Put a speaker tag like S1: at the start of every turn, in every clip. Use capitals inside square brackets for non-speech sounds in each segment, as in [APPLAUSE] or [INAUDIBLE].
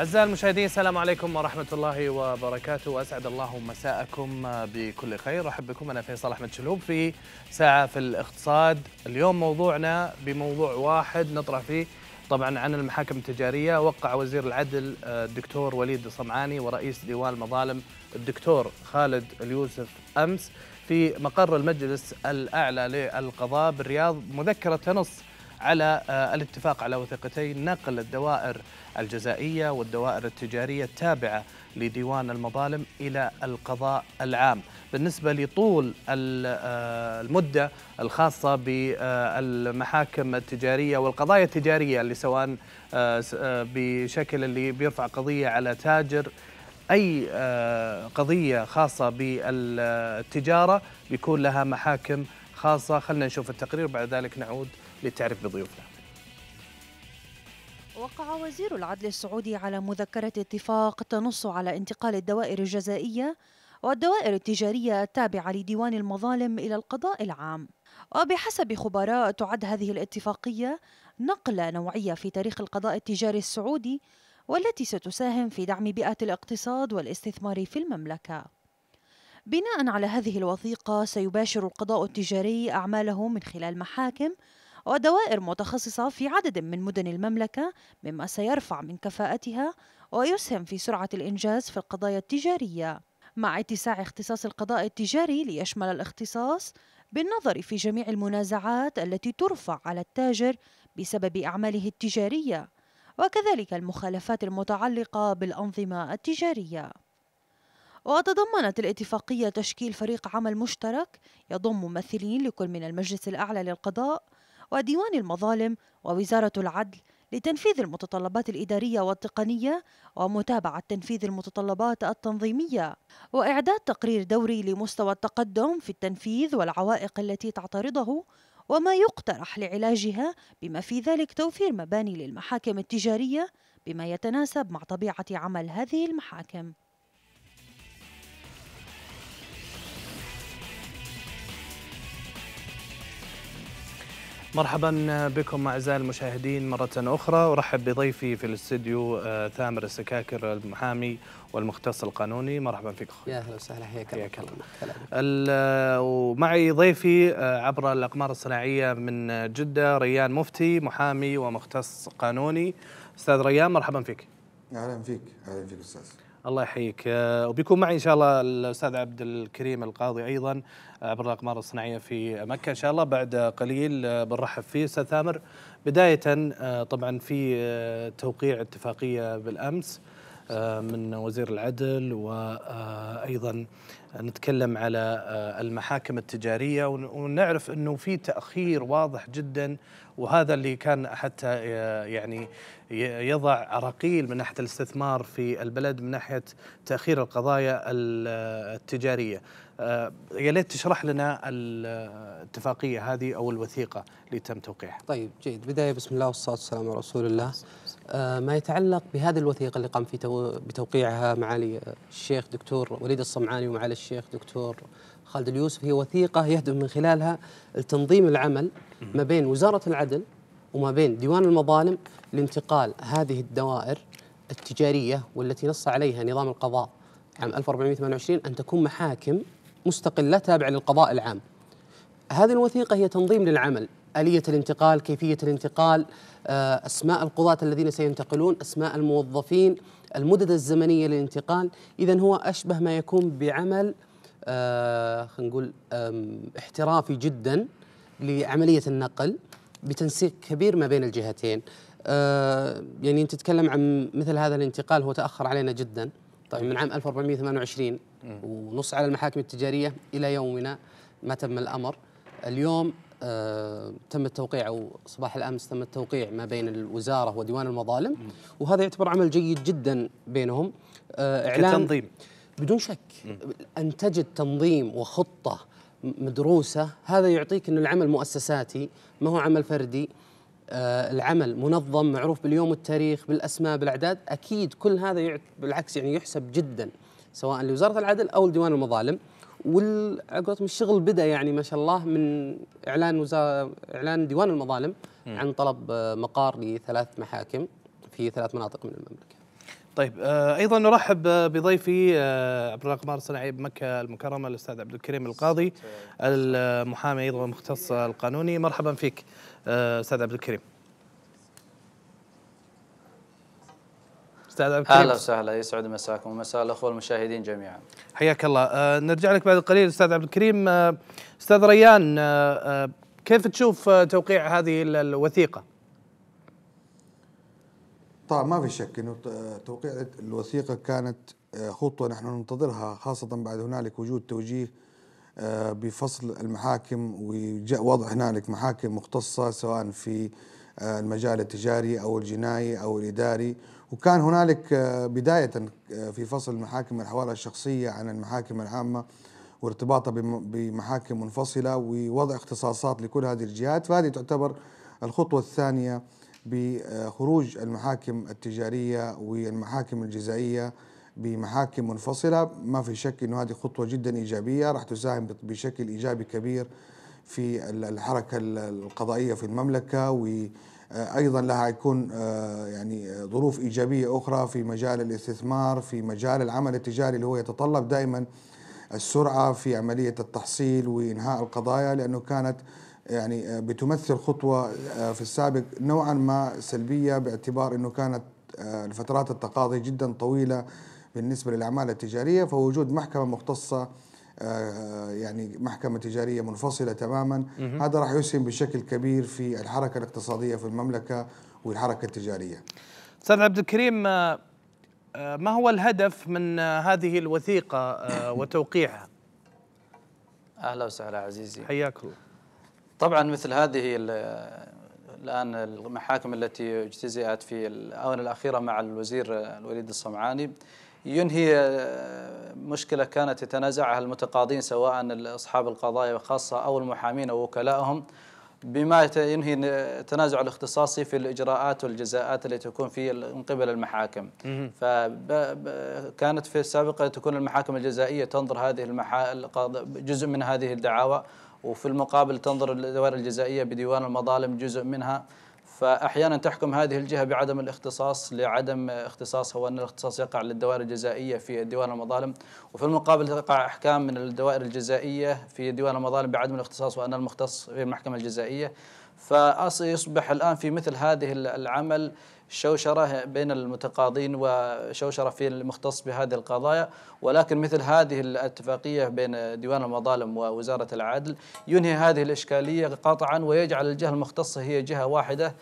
S1: أعزائي المشاهدين السلام عليكم ورحمة الله وبركاته وأسعد الله مساءكم بكل خير أحب بكم أنا فيصل أحمد شلوب في ساعة في الاقتصاد اليوم موضوعنا بموضوع واحد نطرح فيه طبعا عن المحاكم التجارية وقع وزير العدل الدكتور وليد الصمعاني ورئيس ديوان المظالم الدكتور خالد اليوسف أمس في مقر المجلس الأعلى للقضاء بالرياض مذكرة تنص على آه، الاتفاق على وثيقتين نقل الدوائر الجزائية والدوائر التجارية التابعة لديوان المظالم إلى القضاء العام بالنسبة لطول آه، المدة الخاصة بالمحاكم التجارية والقضايا التجارية اللي سواء آه، بشكل اللي بيرفع قضية على تاجر أي قضية خاصة بالتجارة بيكون لها محاكم خاصة خلنا نشوف التقرير بعد ذلك نعود للتعريف بضيوفنا
S2: وقع وزير العدل السعودي على مذكرة اتفاق تنص على انتقال الدوائر الجزائية والدوائر التجارية التابعة لديوان المظالم إلى القضاء العام وبحسب خبراء تعد هذه الاتفاقية نقلة نوعية في تاريخ القضاء التجاري السعودي والتي ستساهم في دعم بيئة الاقتصاد والاستثمار في المملكة بناء على هذه الوثيقة سيباشر القضاء التجاري أعماله من خلال محاكم ودوائر متخصصة في عدد من مدن المملكة مما سيرفع من كفاءتها ويسهم في سرعة الإنجاز في القضايا التجارية مع اتساع اختصاص القضاء التجاري ليشمل الاختصاص بالنظر في جميع المنازعات التي ترفع على التاجر بسبب أعماله التجارية وكذلك المخالفات المتعلقة بالأنظمة التجارية وتضمنت الاتفاقية تشكيل فريق عمل مشترك يضم ممثلين لكل من المجلس الأعلى للقضاء وديوان المظالم ووزارة العدل لتنفيذ المتطلبات الإدارية والتقنية ومتابعة تنفيذ المتطلبات التنظيمية وإعداد تقرير دوري لمستوى التقدم في التنفيذ والعوائق التي تعترضه وما يقترح لعلاجها بما في ذلك توفير مباني للمحاكم التجارية بما يتناسب مع طبيعة عمل هذه المحاكم
S1: مرحبا بكم اعزائي المشاهدين مره اخرى ارحب بضيفي في الاستديو آه، ثامر السكاكر المحامي والمختص القانوني مرحبا فيك يا اهلا وسهلا حياك الله آه، ومعي ضيفي آه، عبر الاقمار الصناعيه من جده ريان مفتي محامي ومختص قانوني استاذ ريان مرحبا فيك
S3: اهلا فيك اهلا فيك استاذ
S1: الله يحييك آه، وبيكون معي ان شاء الله الاستاذ عبد الكريم القاضي ايضا عبر آه، الاقمار الصناعيه في مكه ان شاء الله بعد قليل آه، بنرحب فيه استاذ ثامر بدايه طبعا في توقيع اتفاقيه بالامس آه، من وزير العدل وايضا آه، نتكلم على آه، المحاكم التجاريه ونعرف انه في تاخير واضح جدا وهذا اللي كان حتى يعني يضع عراقيل من ناحيه الاستثمار في البلد من ناحيه تاخير القضايا التجاريه. يا ليت تشرح لنا الاتفاقيه هذه او الوثيقه اللي
S4: تم توقيعها. طيب جيد بدايه بسم الله والصلاه والسلام على رسول الله. آه، ما يتعلق بهذه الوثيقة اللي قام في بتوقيعها معالي الشيخ دكتور وليد الصمعاني ومعالي الشيخ دكتور خالد اليوسف هي وثيقة يهدف من خلالها لتنظيم العمل ما بين وزارة العدل وما بين ديوان المظالم لانتقال هذه الدوائر التجارية والتي نص عليها نظام القضاء عام 1428 أن تكون محاكم مستقلة تابعة للقضاء العام هذه الوثيقة هي تنظيم للعمل آلية الانتقال كيفية الانتقال آه، أسماء القضاة الذين سينتقلون أسماء الموظفين المدد الزمنية للانتقال إذا هو أشبه ما يكون بعمل آه، خلينا نقول احترافي جدا لعملية النقل بتنسيق كبير ما بين الجهتين آه، يعني أنت تتكلم عن مثل هذا الانتقال هو تأخر علينا جدا طيب من عام 1428 ونص على المحاكم التجارية إلى يومنا ما تم الأمر اليوم آه، تم التوقيع او صباح الامس تم التوقيع ما بين الوزاره وديوان المظالم وهذا يعتبر عمل جيد جدا بينهم آه، اعلان كتنظيم بدون شك ان تجد تنظيم وخطه مدروسه هذا يعطيك ان العمل مؤسساتي ما هو عمل فردي آه، العمل منظم معروف باليوم والتاريخ بالاسماء بالاعداد اكيد كل هذا بالعكس يعني يحسب جدا سواء لوزاره العدل او لديوان المظالم والعقولتهم الشغل بدا يعني ما شاء الله من اعلان وزاره اعلان ديوان المظالم م. عن طلب آه، مقار لثلاث محاكم في ثلاث مناطق من المملكه.
S1: طيب آه، ايضا نرحب آه، بضيفي عبد الاقمار الصناعي بمكه المكرمه الاستاذ عبد الكريم القاضي المحامي ايضا المختص القانوني مرحبا فيك استاذ عبد الكريم. استاذ عبد اهلا
S5: وسهلا يسعد مساكم ومساء الاخوه المشاهدين جميعا
S1: حياك الله أه، نرجع لك بعد قليل استاذ عبد الكريم أه، استاذ ريان أه، كيف تشوف توقيع هذه الوثيقه؟
S3: طبعا ما في شك انه توقيع الوثيقه كانت خطوه نحن ننتظرها خاصه بعد هنالك وجود توجيه بفصل المحاكم ووضع هنالك محاكم مختصه سواء في المجال التجاري او الجنائي او الاداري وكان هنالك آه، بداية آه، في فصل محاكم الحوالة الشخصية عن المحاكم العامة وارتباطها بمحاكم منفصلة ووضع اختصاصات لكل هذه الجهات فهذه تعتبر الخطوة الثانية بخروج المحاكم التجارية والمحاكم الجزائية بمحاكم منفصلة ما في شك أنه هذه خطوة جدا إيجابية راح تساهم بشكل إيجابي كبير في الحركة القضائية في المملكة آه، ايضا لها يكون آه، يعني آه، ظروف ايجابيه اخرى في مجال الاستثمار في مجال العمل التجاري اللي هو يتطلب دائما السرعه في عمليه التحصيل وانهاء القضايا لانه كانت يعني بتمثل خطوه في السابق نوعا ما سلبيه باعتبار انه كانت الفترات التقاضي جدا طويله بالنسبه للاعمال التجاريه فوجود محكمه مختصه آه، يعني محكمة تجارية منفصلة تماما هذا راح يسهم بشكل كبير في الحركة الاقتصادية في المملكة والحركة التجارية أستاذ عبد الكريم آه،
S1: آه، ما هو الهدف من هذه الوثيقة وتوقيعها؟
S5: أهلا وسهلا عزيزي حياك الله طبعا مثل هذه الآن المحاكم التي اجتزئت في الآونة الأخيرة مع الوزير الوليد الصمعاني ينهي آه، مشكلة كانت يتنازعها المتقاضين سواء أصحاب القضايا الخاصة أو المحامين أو وكلائهم بما ينهي التنازع الاختصاصي في الاجراءات والجزاءات التي تكون في من قبل المحاكم فكانت في السابقة تكون المحاكم الجزائيه تنظر هذه المحا... جزء من هذه الدعاوى وفي المقابل تنظر الدوائر الجزائيه بديوان المظالم جزء منها فاحيانا تحكم هذه الجهه بعدم الاختصاص لعدم اختصاصها وان الاختصاص يقع للدوائر الجزائيه في ديوان المظالم وفي المقابل تقع احكام من الدوائر الجزائيه في ديوان المظالم بعدم الاختصاص وان المختص في المحكمه الجزائيه فاصبح الان في مثل هذه العمل شوشرة بين المتقاضين وشوشرة في المختص بهذه القضايا ولكن مثل هذه الاتفاقية بين ديوان المظالم ووزارة العدل ينهي هذه الإشكالية قطعا ويجعل الجهة المختصة هي جهة واحدة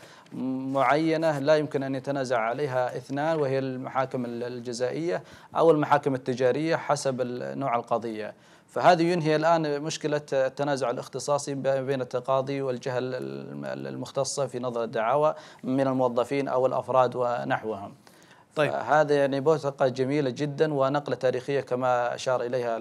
S5: معينة لا يمكن أن يتنازع عليها اثنان وهي المحاكم الجزائية أو المحاكم التجارية حسب نوع القضية فهذا ينهي الآن مشكلة التنازع الاختصاصي بين التقاضي والجهة المختصة في نظر الدعاوى من الموظفين أو الأفراد ونحوهم طيب هذا يعني بوثقة جميلة جدا ونقلة تاريخية كما أشار إليها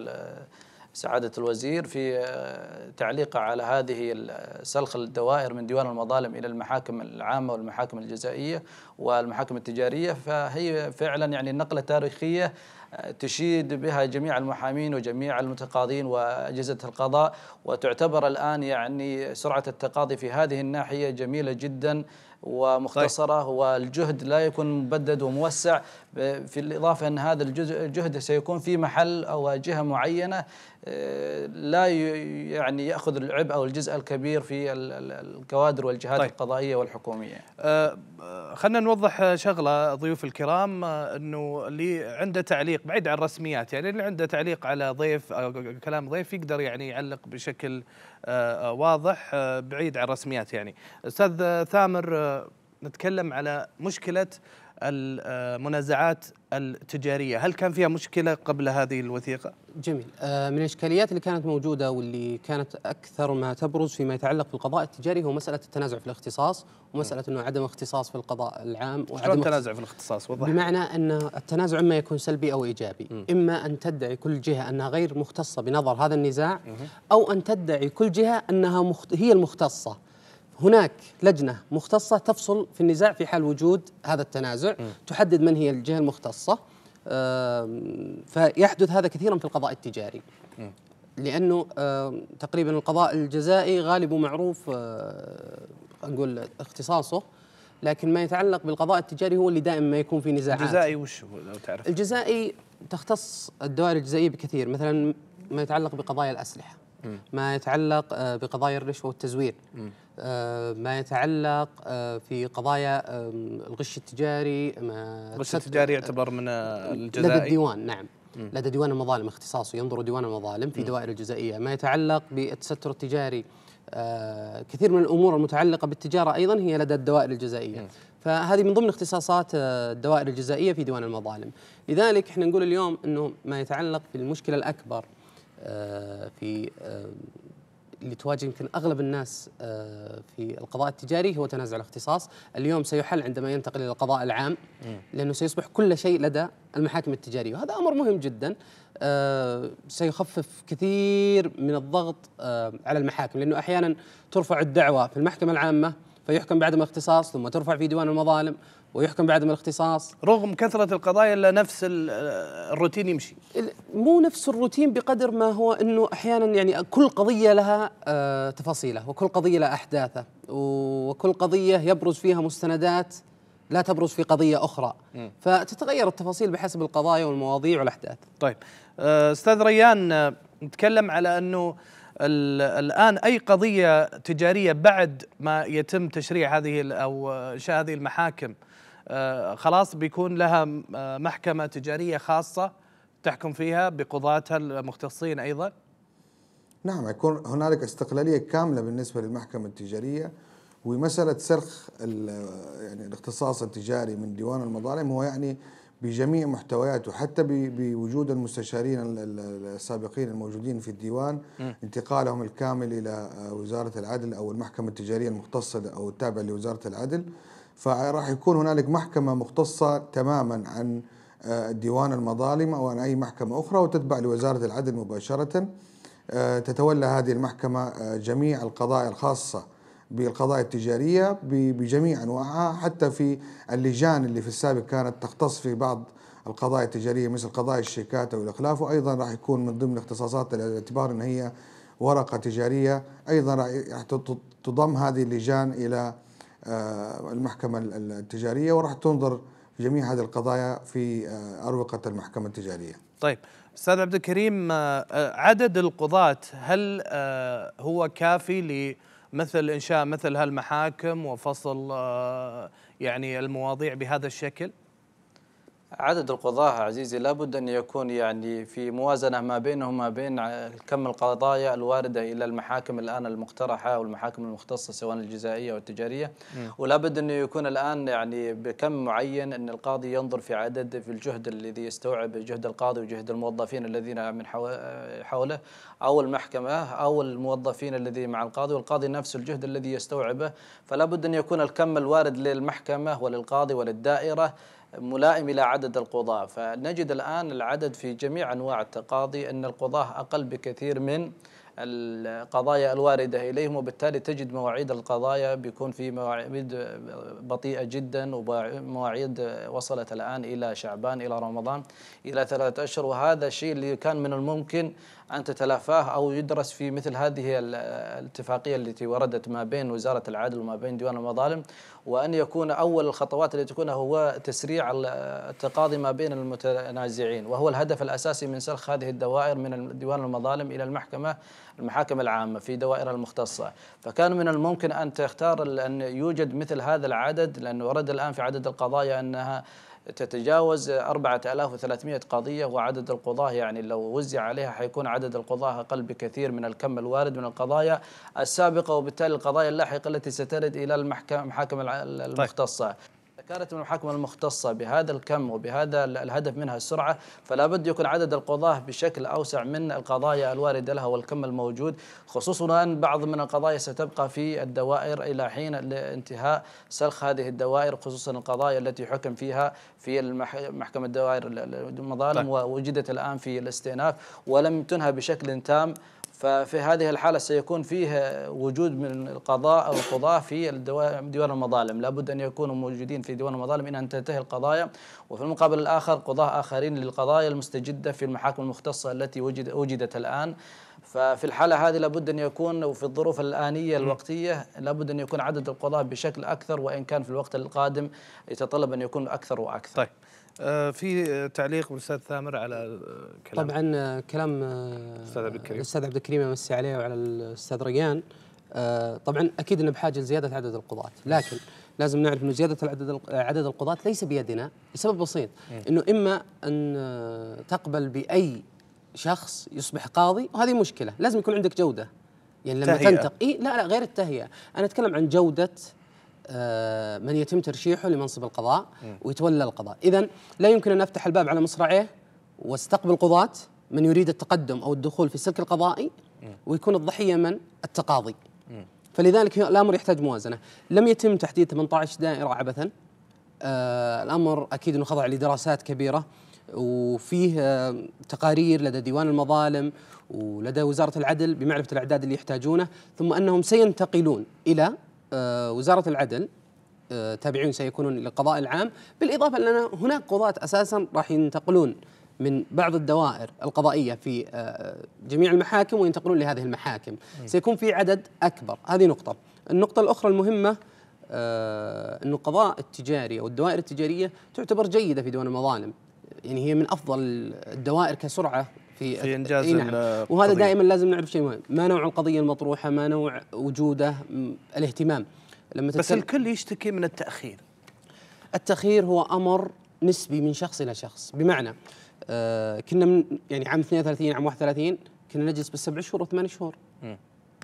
S5: سعادة الوزير في آه، تعليقه على هذه سلخ الدوائر من ديوان المظالم إلى المحاكم العامة والمحاكم الجزائية والمحاكم التجارية فهي فعلا يعني نقلة تاريخية آه، تشيد بها جميع المحامين وجميع المتقاضين وأجهزة القضاء وتعتبر الآن يعني سرعة التقاضي في هذه الناحية جميلة جدا ومختصرة طيب. والجهد لا يكون مبدد وموسع آه، في الإضافة أن هذا الجزء جهده سيكون في محل أو جهة معينة آه، لا يعني يأخذ العبء أو الجزء الكبير في الكوادر والجهات طيب. القضائية والحكومية أه, آه، خلنا نوضح شغلة ضيوف الكرام
S1: أنه اللي عنده تعليق بعيد عن الرسميات يعني اللي عنده تعليق على ضيف أو كلام ضيف يقدر يعني يعلق بشكل واضح بعيد عن الرسميات يعني أستاذ ثامر نتكلم على مشكله المنازعات التجارية هل كان فيها مشكلة قبل هذه الوثيقة؟ جميل آه، من
S4: الإشكاليات اللي كانت موجودة واللي كانت أكثر ما تبرز فيما يتعلق بالقضاء التجاري هو مسألة التنازع في الاختصاص ومسألة أنه عدم اختصاص في القضاء العام وعدم التنازع
S1: في الاختصاص وضح بمعنى
S4: أن التنازع إما يكون سلبي أو إيجابي إما أن تدعي كل جهة أنها غير مختصة بنظر هذا النزاع أو أن تدعي كل جهة أنها هي المختصة هناك لجنة مختصة تفصل في النزاع في حال وجود هذا التنازع م. تحدد من هي الجهة المختصة فيحدث هذا كثيرا في القضاء التجاري لأنه تقريبا القضاء الجزائي غالبه معروف آه، نقول اختصاصه لكن ما يتعلق بالقضاء التجاري هو اللي دائما ما يكون في نزاعات الجزائي وش
S1: هو لو تعرف
S4: الجزائي تختص الدوائر الجزائية بكثير مثلا ما يتعلق بقضايا الأسلحة ما يتعلق آه، بقضايا الرشوه والتزوير آه، ما يتعلق آه، في قضايا الغش التجاري الغش التجاري يعتبر من الجزائي لدى الديوان نعم لدى ديوان المظالم اختصاصه ينظر ديوان المظالم في دوائر الجزائيه ما يتعلق بالتستر التجاري كثير من الامور المتعلقه بالتجاره ايضا هي لدى الدوائر الجزائيه فهذه من ضمن اختصاصات الدوائر الجزائيه في ديوان المظالم لذلك احنا نقول اليوم انه ما يتعلق في المشكله الاكبر آه، في آه، اللي تواجه يمكن اغلب الناس آه، في القضاء التجاري هو تنازع الاختصاص، اليوم سيحل عندما ينتقل الى القضاء العام لانه سيصبح كل شيء لدى المحاكم التجاريه، وهذا امر مهم جدا سيخفف كثير من الضغط على المحاكم لانه احيانا ترفع الدعوه في المحكمه العامه فيحكم بعدم اختصاص ثم ترفع في ديوان المظالم ويحكم بعدم الاختصاص رغم كثرة القضايا إلا نفس الروتين يمشي مو نفس الروتين بقدر ما هو أنه أحيانا يعني كل قضية لها آه، تفاصيله وكل قضية لها أحداثه وكل قضية يبرز فيها مستندات لا تبرز في قضية أخرى م. فتتغير
S1: التفاصيل بحسب القضايا والمواضيع والأحداث طيب آه، أستاذ ريان آه، نتكلم على أنه الان اي قضيه تجاريه بعد ما يتم تشريع هذه او انشاء هذه المحاكم آه، خلاص بيكون لها آه، محكمة تجارية خاصة تحكم فيها بقضاتها المختصين أيضا
S3: نعم يكون هنالك استقلالية كاملة بالنسبة للمحكمة التجارية ومسألة سرخ يعني الاختصاص التجاري من ديوان المظالم هو يعني بجميع محتوياته حتى بوجود المستشارين السابقين الموجودين في الديوان انتقالهم الكامل إلى آه، وزارة العدل أو المحكمة التجارية المختصة أو التابعة لوزارة العدل فراح يكون هنالك محكمة مختصة تماما عن آه، ديوان المظالم أو عن أي محكمة أخرى وتتبع لوزارة العدل مباشرة آه، تتولى هذه المحكمة آه، جميع القضايا الخاصة بالقضايا التجارية بجميع أنواعها حتى في اللجان اللي في السابق كانت تختص في بعض القضايا التجارية مثل قضايا الشيكات أو الإخلاف وأيضا راح يكون من ضمن اختصاصات باعتبار أن هي ورقة تجارية أيضا راح تضم هذه اللجان إلى آه، المحكمة التجارية وراح تنظر في جميع هذه القضايا في آه، أروقة المحكمة التجارية
S1: طيب أستاذ عبد الكريم آه، عدد القضاة هل هو كافي لمثل إنشاء مثل هالمحاكم وفصل يعني المواضيع بهذا الشكل؟
S5: عدد القضاة عزيزي لابد أن يكون يعني في موازنة ما بينهما بين كم القضايا الواردة إلى المحاكم الآن المقترحة والمحاكم المختصة سواء الجزائية والتجارية ولابد أنه يكون الآن يعني بكم معين أن القاضي ينظر في عدد في الجهد الذي يستوعب جهد القاضي وجهد الموظفين الذين من حوله أو المحكمة أو الموظفين الذي مع القاضي والقاضي نفسه الجهد الذي يستوعبه فلابد أن يكون الكم الوارد للمحكمة وللقاضي وللدائرة ملائم إلى عدد القضاة فنجد الآن العدد في جميع أنواع التقاضي أن القضاة أقل بكثير من القضايا الواردة إليهم وبالتالي تجد مواعيد القضايا بيكون في مواعيد بطيئة جدا ومواعيد وصلت الآن إلى شعبان إلى رمضان إلى ثلاثة أشهر وهذا الشيء اللي كان من الممكن أن تتلافاه أو يدرس في مثل هذه الاتفاقية التي وردت ما بين وزارة العدل وما بين ديوان المظالم وأن يكون أول الخطوات التي تكون هو تسريع التقاضي ما بين المتنازعين وهو الهدف الأساسي من سلخ هذه الدوائر من ديوان المظالم إلى المحكمة المحاكم العامة في دوائرها المختصة فكان من الممكن أن تختار أن يوجد مثل هذا العدد لأنه ورد الآن في عدد القضايا أنها تتجاوز 4300 قضية وعدد القضاة يعني لو وزع عليها حيكون عدد القضاة أقل بكثير من الكم الوارد من القضايا السابقة وبالتالي القضايا اللاحقة التي سترد إلى المحاكم طيب. المختصة طيب. كانت المحاكم المختصة بهذا الكم وبهذا الهدف منها السرعة فلا بد يكون عدد القضاة بشكل أوسع من القضايا الواردة لها والكم الموجود خصوصا أن بعض من القضايا ستبقى في الدوائر إلى حين انتهاء سلخ هذه الدوائر خصوصا القضايا التي حكم فيها في محكمة دوائر المظالم طيب. ووجدت الآن في الاستئناف ولم تنهى بشكل تام ففي هذه الحالة سيكون فيه وجود من القضاء أو القضاة في ديوان المظالم لابد أن يكونوا موجودين في ديوان المظالم إن أن تنتهي القضايا وفي المقابل الآخر قضاة آخرين للقضايا المستجدة في المحاكم المختصة التي وجد وجدت الآن ففي الحالة هذه لابد أن يكون وفي الظروف الآنية الوقتية لابد أن يكون عدد القضاة بشكل أكثر وإن كان في الوقت القادم يتطلب أن يكون أكثر وأكثر طيب آه، في تعليق من الاستاذ ثامر على آه، كلام طبعا
S4: آه، كلام الاستاذ
S5: عبد الكريم الاستاذ
S4: عبد الكريم يمسي عليه وعلى الاستاذ ريان طبعا اكيد ان بحاجه لزياده عدد القضاه لكن لازم نعرف انه زياده العدد عدد القضاه ليس بيدنا لسبب بسيط انه اما ان تقبل باي شخص يصبح قاضي وهذه مشكله لازم يكون عندك جوده يعني لما تنتق إيه لا لا غير التهيئه انا اتكلم عن جوده آه من يتم ترشيحه لمنصب القضاء م. ويتولى القضاء اذا لا يمكن ان افتح الباب على مصراعيه واستقبل قضاة من يريد التقدم او الدخول في السلك القضائي م. ويكون الضحيه من التقاضي م. فلذلك الامر يحتاج موازنه لم يتم تحديد 18 دائره عبثا آه الامر اكيد انه خضع لدراسات كبيره وفيه آه، تقارير لدى ديوان المظالم ولدى وزارة العدل بمعرفة الإعداد اللي يحتاجونه ثم أنهم سينتقلون إلى آه، وزارة العدل آه، تابعين سيكونون للقضاء العام بالإضافة أن هناك قضاة أساسا راح ينتقلون من بعض الدوائر القضائيه في جميع المحاكم وينتقلون لهذه المحاكم سيكون في عدد اكبر هذه نقطه النقطه الاخرى المهمه أن القضاء التجاري او الدوائر التجاريه تعتبر جيده في ديوان المظالم يعني هي من افضل الدوائر كسرعه في, في انجاز إيه نعم. وهذا دائما لازم نعرف شيء مهم ما نوع القضيه المطروحه ما نوع وجوده الاهتمام لما بس الكل يشتكي من التاخير التاخير هو امر نسبي من شخص الى شخص بمعنى آه كنا من يعني عام 32 عام 31 كنا نجلس بالسبع شهور وثمان شهور م.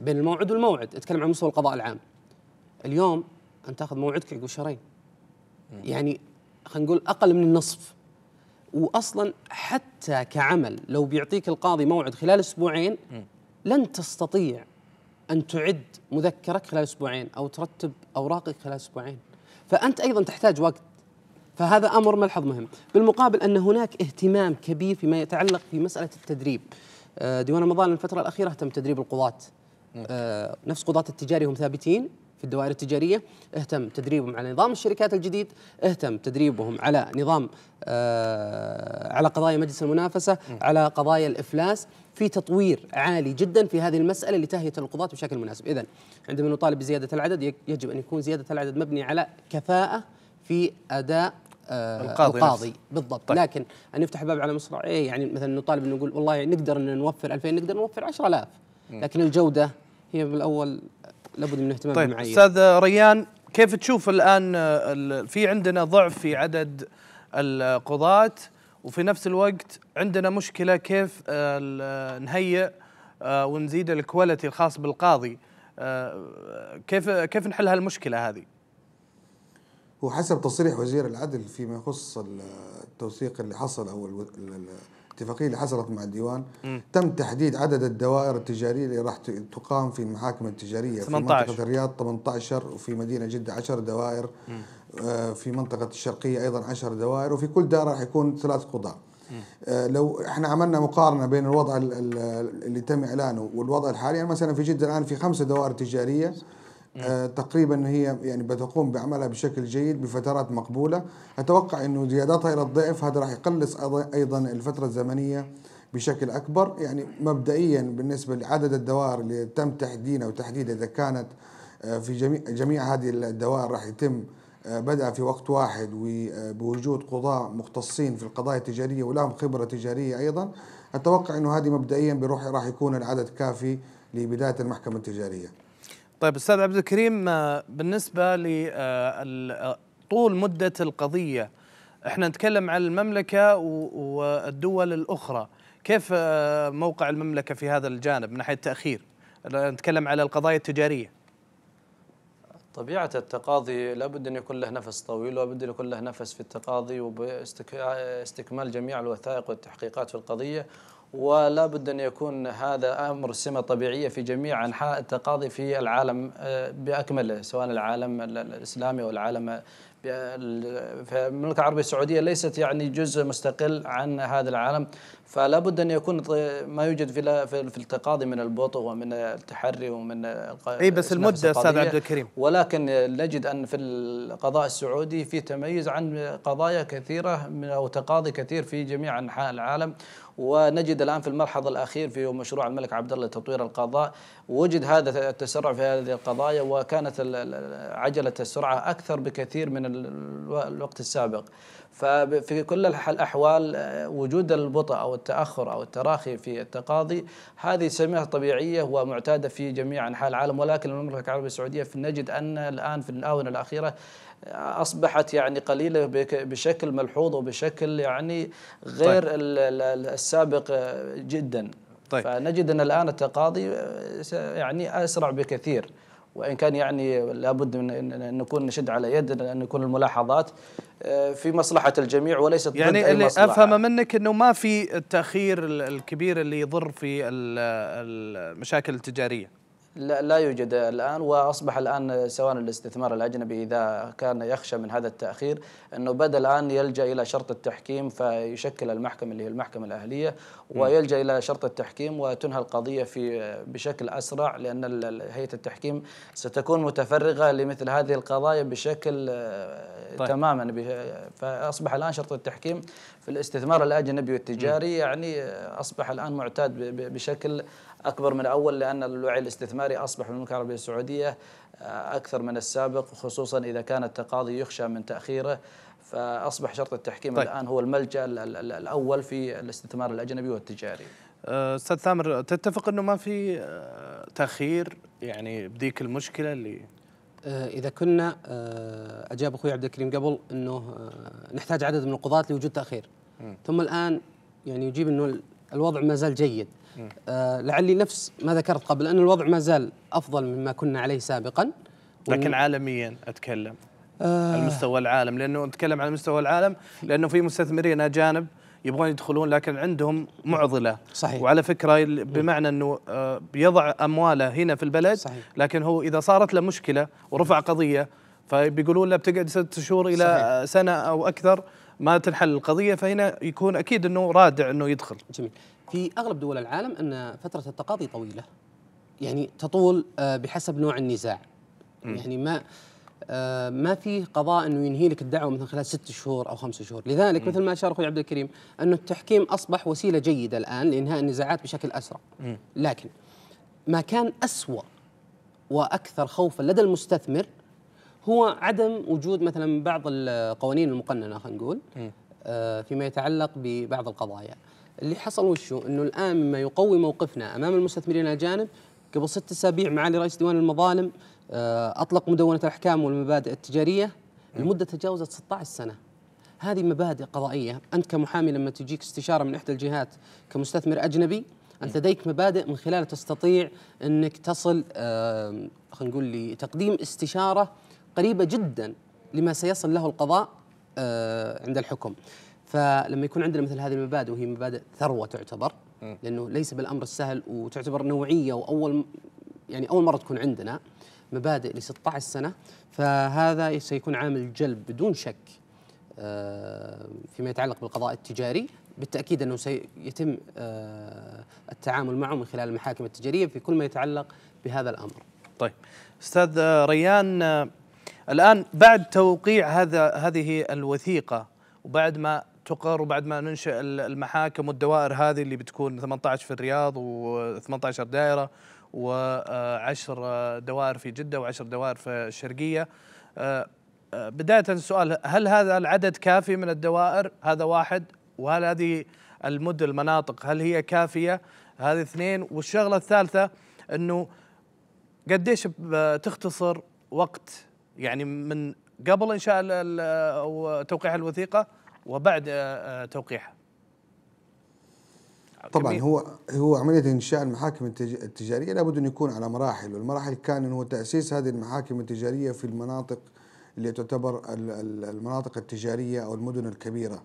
S4: بين الموعد والموعد اتكلم عن مستوى القضاء العام اليوم انت تاخذ موعدك عقب شهرين يعني خلينا نقول اقل من النصف واصلا حتى كعمل لو بيعطيك القاضي موعد خلال اسبوعين لن تستطيع ان تعد مذكرك خلال اسبوعين او ترتب اوراقك خلال اسبوعين فانت ايضا تحتاج وقت فهذا امر ملحظ مهم بالمقابل ان هناك اهتمام كبير فيما يتعلق في مساله التدريب آه، ديوان رمضان الفتره الاخيره تم تدريب القضاه آه، نفس قضاة التجاري هم ثابتين في الدوائر التجارية اهتم تدريبهم على نظام الشركات الجديد اهتم تدريبهم على نظام آه على قضايا مجلس المنافسة على قضايا الإفلاس في تطوير عالي جدا في هذه المسألة لتهيئة القضاة بشكل مناسب إذا عندما نطالب بزيادة العدد يجب أن يكون زيادة العدد مبني على كفاءة في أداء آه، القاضي, القاضي بالضبط طيب. لكن ان نفتح الباب على مصر إيه يعني مثلا نطالب نقول والله نقدر ان نوفر 2000 نقدر نوفر 10000 لكن الجوده هي بالاول لابد من اهتمام طيب بالمعايير
S1: استاذ ريان كيف تشوف الان في عندنا ضعف في عدد القضاة وفي نفس الوقت عندنا مشكله كيف آه، نهيئ آه، ونزيد الكواليتي الخاص بالقاضي آه، كيف كيف نحل هالمشكله هذه؟
S3: وحسب تصريح وزير العدل فيما يخص التوثيق اللي حصل او الاتفاقيه اللي حصلت مع الديوان مم. تم تحديد عدد الدوائر التجاريه اللي راح تقام في المحاكم التجاريه 18. في منطقه الرياض 18 وفي مدينه جده 10 دوائر آه في منطقه الشرقيه ايضا 10 دوائر وفي كل دائره راح يكون ثلاث قضاه آه لو احنا عملنا مقارنه بين الوضع اللي تم اعلانه والوضع الحالي يعني مثلا في جده الان في خمسه دوائر تجاريه آه تقريبا هي يعني بتقوم بعملها بشكل جيد بفترات مقبوله اتوقع انه زياداتها الى الضعف هذا راح يقلص ايضا الفتره الزمنيه بشكل اكبر يعني مبدئيا بالنسبه لعدد الدوائر اللي تم تحديدها وتحديد اذا كانت آه، في جميع جميع هذه الدوائر راح يتم آه، بدأ في وقت واحد وبوجود آه، قضاة مختصين في القضايا التجارية ولهم خبرة تجارية أيضا أتوقع أنه هذه مبدئيا بروح راح يكون العدد كافي لبداية المحكمة التجارية
S1: طيب استاذ عبد الكريم آه، بالنسبه ل آه، آه، طول مده القضيه احنا نتكلم عن المملكه والدول الاخرى كيف موقع المملكه في هذا الجانب من ناحيه التاخير نتكلم على القضايا التجاريه
S5: طبيعة التقاضي لابد أن يكون له نفس طويل ولابد أن يكون له نفس في التقاضي وباستكمال جميع الوثائق والتحقيقات في القضية ولا بد أن يكون هذا أمر سمة طبيعية في جميع أنحاء التقاضي في العالم آه، بأكمله سواء العالم الإسلامي او العالم آه، فالمملكة العربية السعودية ليست يعني جزء مستقل عن هذا العالم فلا بد أن يكون ما يوجد في في التقاضي من البطء ومن التحري ومن اي بس المدة أستاذ عبد الكريم ولكن نجد أن في القضاء السعودي في تميز عن قضايا كثيرة من أو تقاضي كثير في جميع أنحاء العالم ونجد الآن في الملحظ الأخير في مشروع الملك عبد الله لتطوير القضاء وجد هذا التسرع في هذه القضايا وكانت عجلة السرعة أكثر بكثير من الوقت السابق ففي كل الأحوال آه، وجود البطء أو التأخر أو التراخي في التقاضي هذه سمة طبيعية ومعتادة في جميع أنحاء العالم ولكن المملكة العربية السعودية نجد أن الآن في الآونة الأخيرة آه، اصبحت يعني قليله بشكل ملحوظ وبشكل يعني غير طيب. السابق آه، جدا طيب. فنجد ان الان التقاضي يعني اسرع بكثير وان كان يعني لابد من ان نكون نشد على يد ان يكون الملاحظات آه، في مصلحه الجميع وليست يعني ضد يعني اللي افهم
S1: منك انه ما في التاخير الكبير اللي يضر في المشاكل التجاريه
S5: لا, لا يوجد الآن وأصبح الآن سواء الاستثمار الأجنبي إذا كان يخشى من هذا التأخير أنه بدأ الآن يلجأ إلى شرط التحكيم فيشكل المحكمة اللي هي المحكمة الأهلية ويلجأ إلى شرط التحكيم وتنهى القضية في بشكل أسرع لأن هيئة التحكيم ستكون متفرغة لمثل هذه القضايا بشكل آه، طيب. تماما فأصبح الآن شرط التحكيم في الاستثمار الأجنبي والتجاري يعني آه، أصبح الآن معتاد بشكل أكبر من الأول لأن الوعي الاستثماري أصبح في المملكة العربية السعودية آه، أكثر من السابق خصوصا إذا كان التقاضي يخشى من تأخيره فأصبح شرط التحكيم طيب. الآن هو الملجأ الأول في الاستثمار الأجنبي والتجاري
S1: آه، أستاذ ثامر تتفق أنه ما في آه، تأخير يعني بديك المشكلة اللي
S5: اذا كنا
S4: اجاب اخوي عبد الكريم قبل انه نحتاج عدد من القضاة لوجود تاخير م. ثم الان يعني يجيب انه الوضع ما زال جيد آه، لعلي نفس ما ذكرت قبل أن الوضع ما زال أفضل مما كنا عليه سابقا
S1: لكن عالميا أتكلم آه المستوى العالم لأنه أتكلم على مستوى العالم لأنه في مستثمرين أجانب يبغون يدخلون لكن عندهم معضله صحيح وعلى فكره بمعنى انه آه، بيضع امواله هنا في البلد صحيح لكن هو اذا صارت له مشكله ورفع قضيه فبيقولون له بتقعد ست شهور الى صحيح سنه او اكثر ما تنحل القضيه فهنا يكون اكيد انه رادع انه يدخل جميل في اغلب دول العالم ان فتره التقاضي طويله
S4: يعني تطول آه، بحسب نوع النزاع م. يعني ما آه، ما في قضاء انه ينهي لك الدعوه مثلا خلال ست شهور او خمس شهور، لذلك م. مثل ما اشار اخوي عبد الكريم انه التحكيم اصبح وسيله جيده الان لانهاء النزاعات بشكل اسرع. م. لكن ما كان اسوء واكثر خوفا لدى المستثمر هو عدم وجود مثلا بعض القوانين المقننه خلينا نقول آه، فيما يتعلق ببعض القضايا. اللي حصل وشو انه الان مما يقوي موقفنا امام المستثمرين الاجانب قبل ست اسابيع معالي رئيس ديوان المظالم آه، اطلق مدونه الاحكام والمبادئ التجاريه لمده تجاوزت 16 سنه هذه مبادئ قضائيه انت كمحامي لما تجيك استشاره من احدى الجهات كمستثمر اجنبي انت لديك مبادئ من خلالها تستطيع انك تصل آه، خلينا نقول لي تقديم استشاره قريبه جدا لما سيصل له القضاء آه، عند الحكم فلما يكون عندنا مثل هذه المبادئ وهي مبادئ ثروه تعتبر لانه ليس بالامر السهل وتعتبر نوعيه واول يعني اول مره تكون عندنا مبادئ ل 16 سنه فهذا سيكون عامل جلب بدون شك آه، فيما يتعلق بالقضاء التجاري بالتاكيد انه سيتم آه، التعامل معه من خلال المحاكم التجاريه
S1: في كل ما يتعلق بهذا الامر. طيب استاذ ريان آه، الان بعد توقيع هذا هذه الوثيقه وبعد ما تقر وبعد ما ننشئ المحاكم والدوائر هذه اللي بتكون 18 في الرياض و18 دائره و10 دوائر في جده و10 دوائر في الشرقيه آه، آه، بدايه السؤال هل هذا العدد كافي من الدوائر هذا واحد وهل هذه المدة المناطق هل هي كافية هذه اثنين والشغلة الثالثة أنه قديش تختصر وقت يعني من قبل إنشاء أو توقيع الوثيقة وبعد آه، آه، توقيعها
S3: طبعا هو هو عمليه انشاء المحاكم التجاريه لابد ان يكون على مراحل والمراحل كان هو تاسيس هذه المحاكم التجاريه في المناطق اللي تعتبر المناطق التجاريه او المدن الكبيره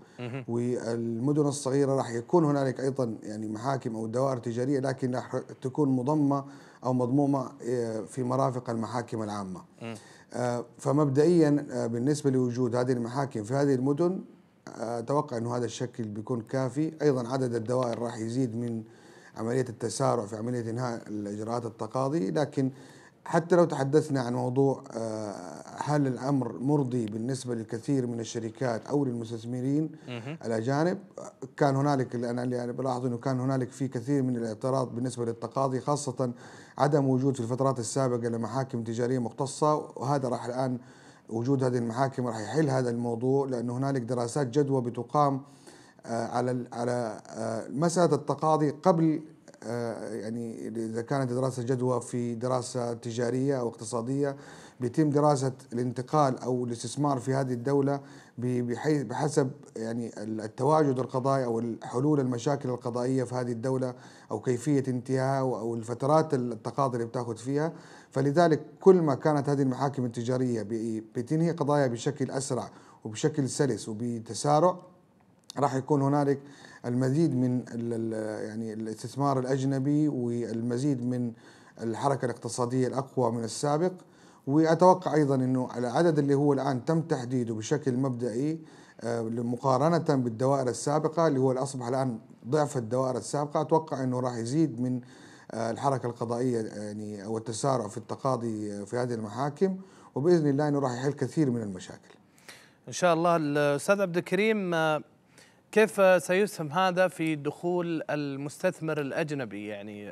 S3: والمدن الصغيره راح يكون هنالك ايضا يعني محاكم او دوائر تجاريه لكن راح تكون مضمه او مضمومه آه، في مرافق المحاكم العامه فمبدئيا بالنسبه لوجود هذه المحاكم في هذه المدن اتوقع انه هذا الشكل بيكون كافي ايضا عدد الدوائر راح يزيد من عمليه التسارع في عمليه انهاء الاجراءات التقاضي لكن حتى لو تحدثنا عن موضوع آه، هل الامر مرضي بالنسبه للكثير من الشركات او للمستثمرين الاجانب كان هنالك اللي انا يعني بلاحظ انه كان هنالك في كثير من الاعتراض بالنسبه للتقاضي خاصه عدم وجود في الفترات السابقه لمحاكم تجاريه مختصه وهذا راح الان وجود هذه المحاكم راح يحل هذا الموضوع لأن هنالك دراسات جدوى بتقام آه، على على آه، مسألة التقاضي قبل آه، يعني إذا كانت دراسة جدوى في دراسة تجارية أو اقتصادية بيتم دراسة الانتقال أو الاستثمار في هذه الدولة بحيث بحسب يعني التواجد القضائي او حلول المشاكل القضائيه في هذه الدوله او كيفيه انتهاء او الفترات التقاضي اللي بتاخذ فيها فلذلك كل ما كانت هذه المحاكم التجاريه بتنهي قضايا بشكل اسرع وبشكل سلس وبتسارع راح يكون هنالك المزيد من يعني الاستثمار الاجنبي والمزيد من الحركه الاقتصاديه الاقوى من السابق واتوقع ايضا انه العدد اللي هو الان تم تحديده بشكل مبدئي آه، مقارنة بالدوائر السابقة اللي هو أصبح الآن ضعف الدوائر السابقة أتوقع أنه راح يزيد من آه، الحركة القضائية يعني أو التسارع في التقاضي آه، في هذه المحاكم وبإذن الله أنه راح يحل كثير من المشاكل
S1: إن شاء الله الأستاذ عبد الكريم كيف سيسهم هذا في دخول المستثمر الأجنبي يعني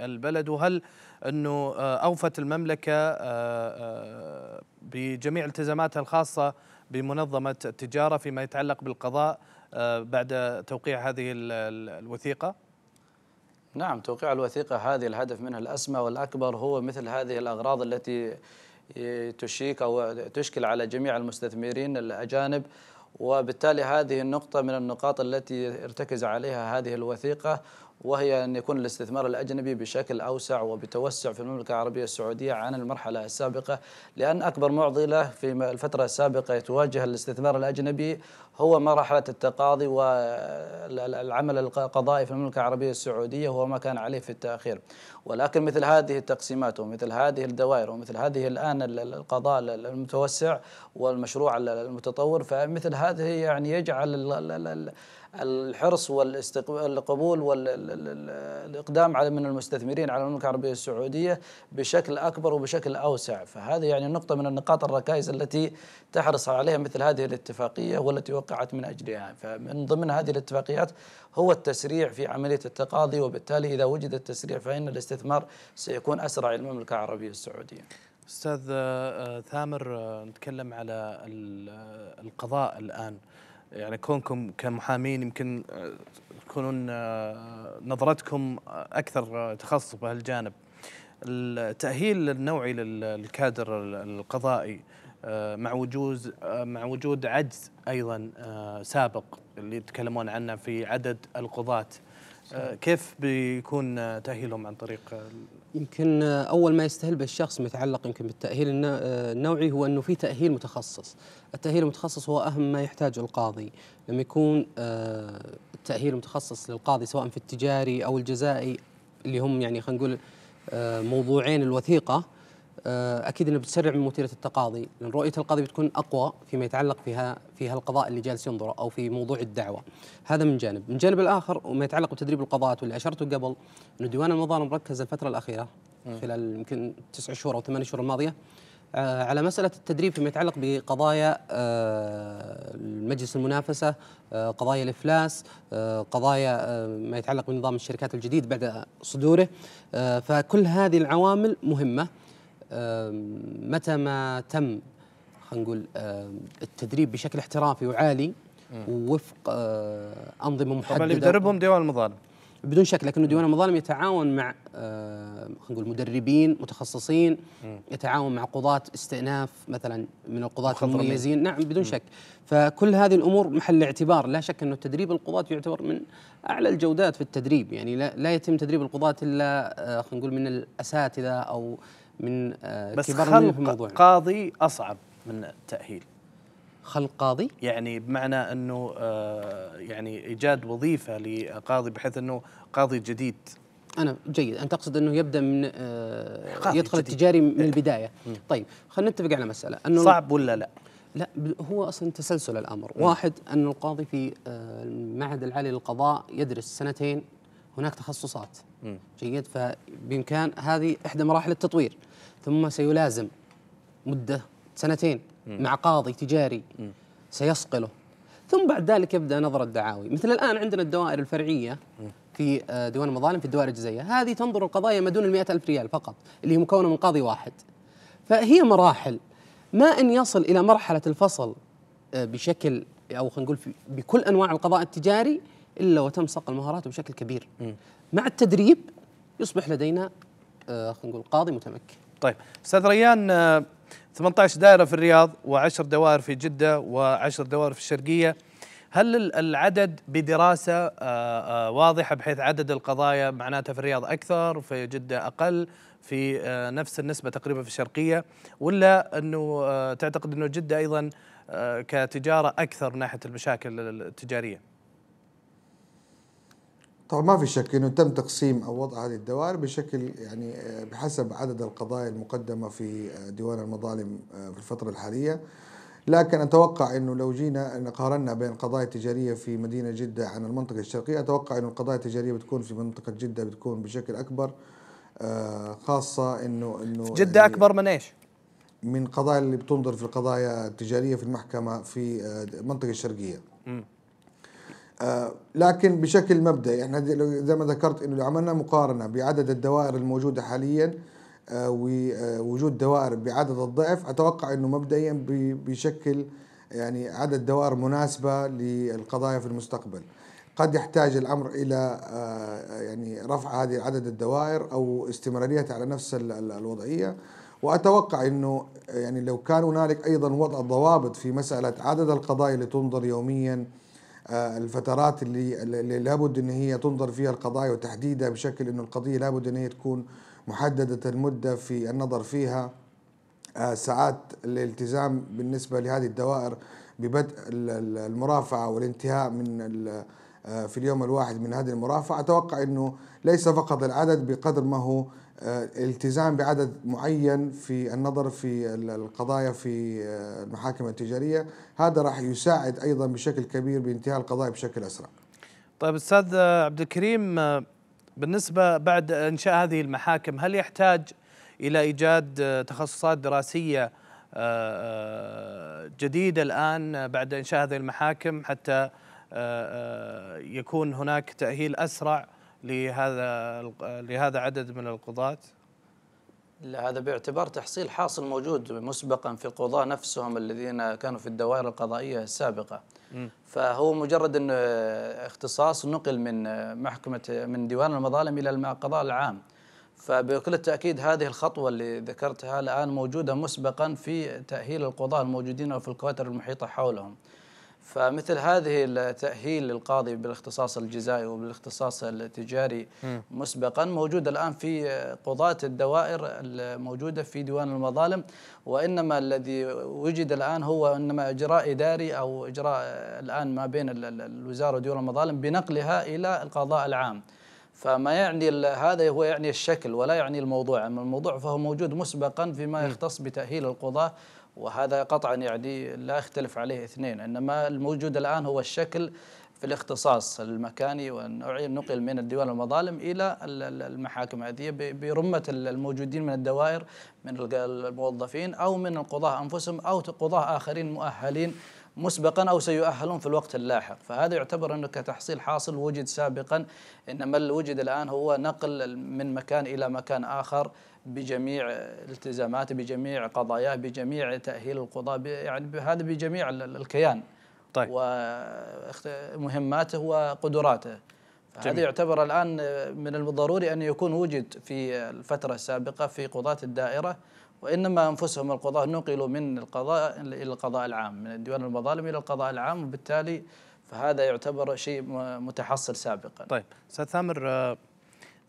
S1: للبلد وهل أنه آه، أوفت المملكة آه، آه، بجميع التزاماتها الخاصة بمنظمة التجارة فيما يتعلق بالقضاء بعد توقيع هذه الوثيقة
S5: نعم توقيع الوثيقة هذه الهدف منها الأسمى والأكبر هو مثل هذه الأغراض التي تشيك أو تشكل على جميع المستثمرين الأجانب وبالتالي هذه النقطة من النقاط التي ارتكز عليها هذه الوثيقة وهي أن يكون الاستثمار الأجنبي بشكل أوسع وبتوسع في المملكة العربية السعودية عن المرحلة السابقة لأن أكبر معضلة في الفترة السابقة يتواجه الاستثمار الأجنبي هو مرحلة التقاضي والعمل القضائي في المملكة العربية السعودية هو ما كان عليه في التأخير ولكن مثل هذه التقسيمات ومثل هذه الدوائر ومثل هذه الآن القضاء المتوسع والمشروع المتطور فمثل هذه يعني يجعل الحرص والقبول والإقدام على من المستثمرين على المملكة العربية السعودية بشكل أكبر وبشكل أوسع فهذه يعني نقطة من النقاط الركائز التي تحرص عليها مثل هذه الاتفاقية والتي وقعت من أجلها فمن ضمن هذه الاتفاقيات هو التسريع في عملية التقاضي وبالتالي إذا وجد التسريع فإن الاستثمار سيكون أسرع للمملكة العربية السعودية
S1: أستاذ آه، ثامر آه، نتكلم على آه، القضاء الآن يعني كونكم كمحامين يمكن تكونون نظرتكم أكثر تخصص بهالجانب التأهيل النوعي للكادر القضائي آه، مع وجود آه، مع وجود عجز ايضا آه، سابق اللي يتكلمون عنه في عدد القضاة كيف بيكون تاهيلهم عن طريق
S4: يمكن اول ما يستهل به الشخص متعلق يمكن بالتاهيل النوعي هو انه في تاهيل متخصص، التاهيل المتخصص هو اهم ما يحتاجه القاضي، لما يكون التاهيل المتخصص للقاضي سواء في التجاري او الجزائي اللي هم يعني خلينا نقول موضوعين الوثيقه آه، اكيد انه بتسرع من مثيره التقاضي لان رؤيه القاضي بتكون اقوى فيما يتعلق فيها فيها القضاء اللي جالس ينظره او في موضوع الدعوه هذا من جانب من جانب الاخر وما يتعلق بتدريب القضاة واللي اشرته قبل انه ديوان المظالم ركز الفتره الاخيره خلال يمكن تسع شهور او ثمان شهور الماضيه آه، على مسألة التدريب فيما يتعلق بقضايا آه، المجلس المنافسة قضايا الإفلاس قضايا ما يتعلق بنظام الشركات الجديد بعد صدوره فكل هذه العوامل مهمة متى ما تم خلينا نقول التدريب بشكل احترافي وعالي ووفق أه، انظمه محدده طبعا اللي يدربهم ديوان المظالم بدون شك لكن ديوان المظالم يتعاون مع أه، خلينا نقول مدربين متخصصين يتعاون مع قضاة استئناف مثلا من القضاة المميزين نعم بدون شك فكل هذه الامور محل اعتبار لا شك انه تدريب القضاة يعتبر من اعلى الجودات في التدريب يعني لا يتم تدريب القضاة الا أه، خلينا نقول من الاساتذه او
S1: من آه، بس كبار في الموضوع قاضي اصعب من التاهيل خلق قاضي يعني بمعنى انه آه، يعني ايجاد وظيفه لقاضي بحيث انه قاضي جديد انا جيد انت تقصد
S4: انه يبدا من آه، يدخل جديد. التجاري من إيه. البدايه مم. طيب خلينا نتفق على مساله انه صعب ولا لا لا هو اصلا تسلسل الامر مم. واحد ان القاضي في المعهد العالي للقضاء يدرس سنتين هناك تخصصات مم. جيد فبامكان هذه احدى مراحل التطوير ثم سيلازم مدة سنتين مع قاضي تجاري سيصقله ثم بعد ذلك يبدا نظر الدعاوي مثل الان عندنا الدوائر الفرعيه في آه، ديوان المظالم في الدوائر الجزائيه هذه تنظر القضايا ما دون ال ألف ريال فقط اللي هي مكونه من قاضي واحد فهي مراحل ما ان يصل الى مرحله الفصل آه، بشكل او خلينا نقول بكل انواع القضاء التجاري الا وتم صقل المهارات بشكل كبير مع التدريب يصبح لدينا آه، خلينا نقول قاضي متمكن
S1: طيب استاذ ريان 18 آه، دائره في الرياض و10 دوائر في جده و10 دوائر في الشرقيه هل العدد بدراسه آه، آه، واضحه بحيث عدد القضايا معناتها في الرياض اكثر في جده اقل في نفس النسبه تقريبا في الشرقيه ولا انه تعتقد انه جده ايضا كتجاره اكثر ناحيه المشاكل التجاريه
S3: طبعا ما في شك انه تم تقسيم او وضع هذه الدوائر بشكل يعني آه، بحسب عدد القضايا المقدمه في آه، ديوان المظالم آه، في الفتره الحاليه لكن اتوقع انه لو جينا إن قارنا بين قضايا تجاريه في مدينه جده عن المنطقه الشرقيه اتوقع انه القضايا التجاريه بتكون في منطقه جده بتكون بشكل اكبر خاصه انه انه جده يعني اكبر من ايش؟ من قضايا اللي بتنظر في القضايا التجاريه في المحكمه في المنطقه الشرقيه. م. آه، لكن بشكل مبدئي احنا زي ما ذكرت انه لو عملنا مقارنه بعدد الدوائر الموجوده حاليا آه، ووجود آه، دوائر بعدد الضعف اتوقع انه مبدئيا بشكل يعني عدد دوائر مناسبه للقضايا في المستقبل قد يحتاج الامر الى يعني رفع هذه عدد الدوائر او استمراريتها على نفس الوضعيه واتوقع انه يعني لو كان هنالك ايضا وضع ضوابط في مساله عدد القضايا اللي تنظر يوميا آه، الفترات اللي, اللي لابد ان هي تنظر فيها القضايا وتحديدها بشكل انه القضيه لابد ان هي تكون محدده المده في النظر فيها آه، ساعات الالتزام بالنسبه لهذه الدوائر ببدء المرافعه والانتهاء من آه، في اليوم الواحد من هذه المرافعه اتوقع انه ليس فقط العدد بقدر ما هو آه، التزام بعدد معين في النظر في القضايا في آه، المحاكم التجارية هذا راح يساعد أيضا بشكل كبير بانتهاء القضايا بشكل أسرع
S1: طيب أستاذ عبد الكريم آه، بالنسبة بعد إنشاء هذه المحاكم هل يحتاج إلى إيجاد تخصصات دراسية جديدة الآن بعد إنشاء هذه المحاكم حتى يكون هناك تأهيل أسرع لهذا لهذا عدد من القضاة؟
S5: لا هذا باعتبار تحصيل حاصل موجود مسبقا في القضاة نفسهم الذين كانوا في الدوائر القضائية السابقة م. فهو مجرد أن اختصاص نقل من محكمة من ديوان المظالم إلى القضاء العام فبكل التأكيد هذه الخطوة اللي ذكرتها الآن موجودة مسبقا في تأهيل القضاة الموجودين في الكواتر المحيطة حولهم فمثل هذه التأهيل للقاضي بالاختصاص الجزائي وبالاختصاص التجاري م. مسبقا موجود الآن في قضاة الدوائر الموجودة في ديوان المظالم وإنما الذي وجد الآن هو إنما إجراء إداري أو إجراء الآن ما بين الوزارة وديوان المظالم بنقلها إلى القضاء العام فما يعني هذا هو يعني الشكل ولا يعني الموضوع أما الموضوع فهو موجود مسبقا فيما يختص بتأهيل القضاة وهذا قطعا يعني لا اختلف عليه اثنين انما الموجود الان هو الشكل في الاختصاص المكاني والنوعي نقل من الديوان المظالم الى المحاكم هذه برمه الموجودين من الدوائر من الموظفين او من القضاه انفسهم او قضاه اخرين مؤهلين مسبقا او سيؤهلون في الوقت اللاحق، فهذا يعتبر انه كتحصيل حاصل وجد سابقا انما الوجد الان هو نقل من مكان الى مكان اخر بجميع التزاماته بجميع قضاياه بجميع تأهيل القضاء يعني هذا بجميع الكيان طيب ومهماته وقدراته هذا يعتبر الآن من الضروري أن يكون وجد في الفترة السابقة في قضاة الدائرة وإنما أنفسهم القضاة نقلوا من القضاء إلى القضاء العام من ديوان المظالم إلى القضاء العام وبالتالي فهذا يعتبر شيء متحصل سابقا طيب
S1: أستاذ ثامر آه،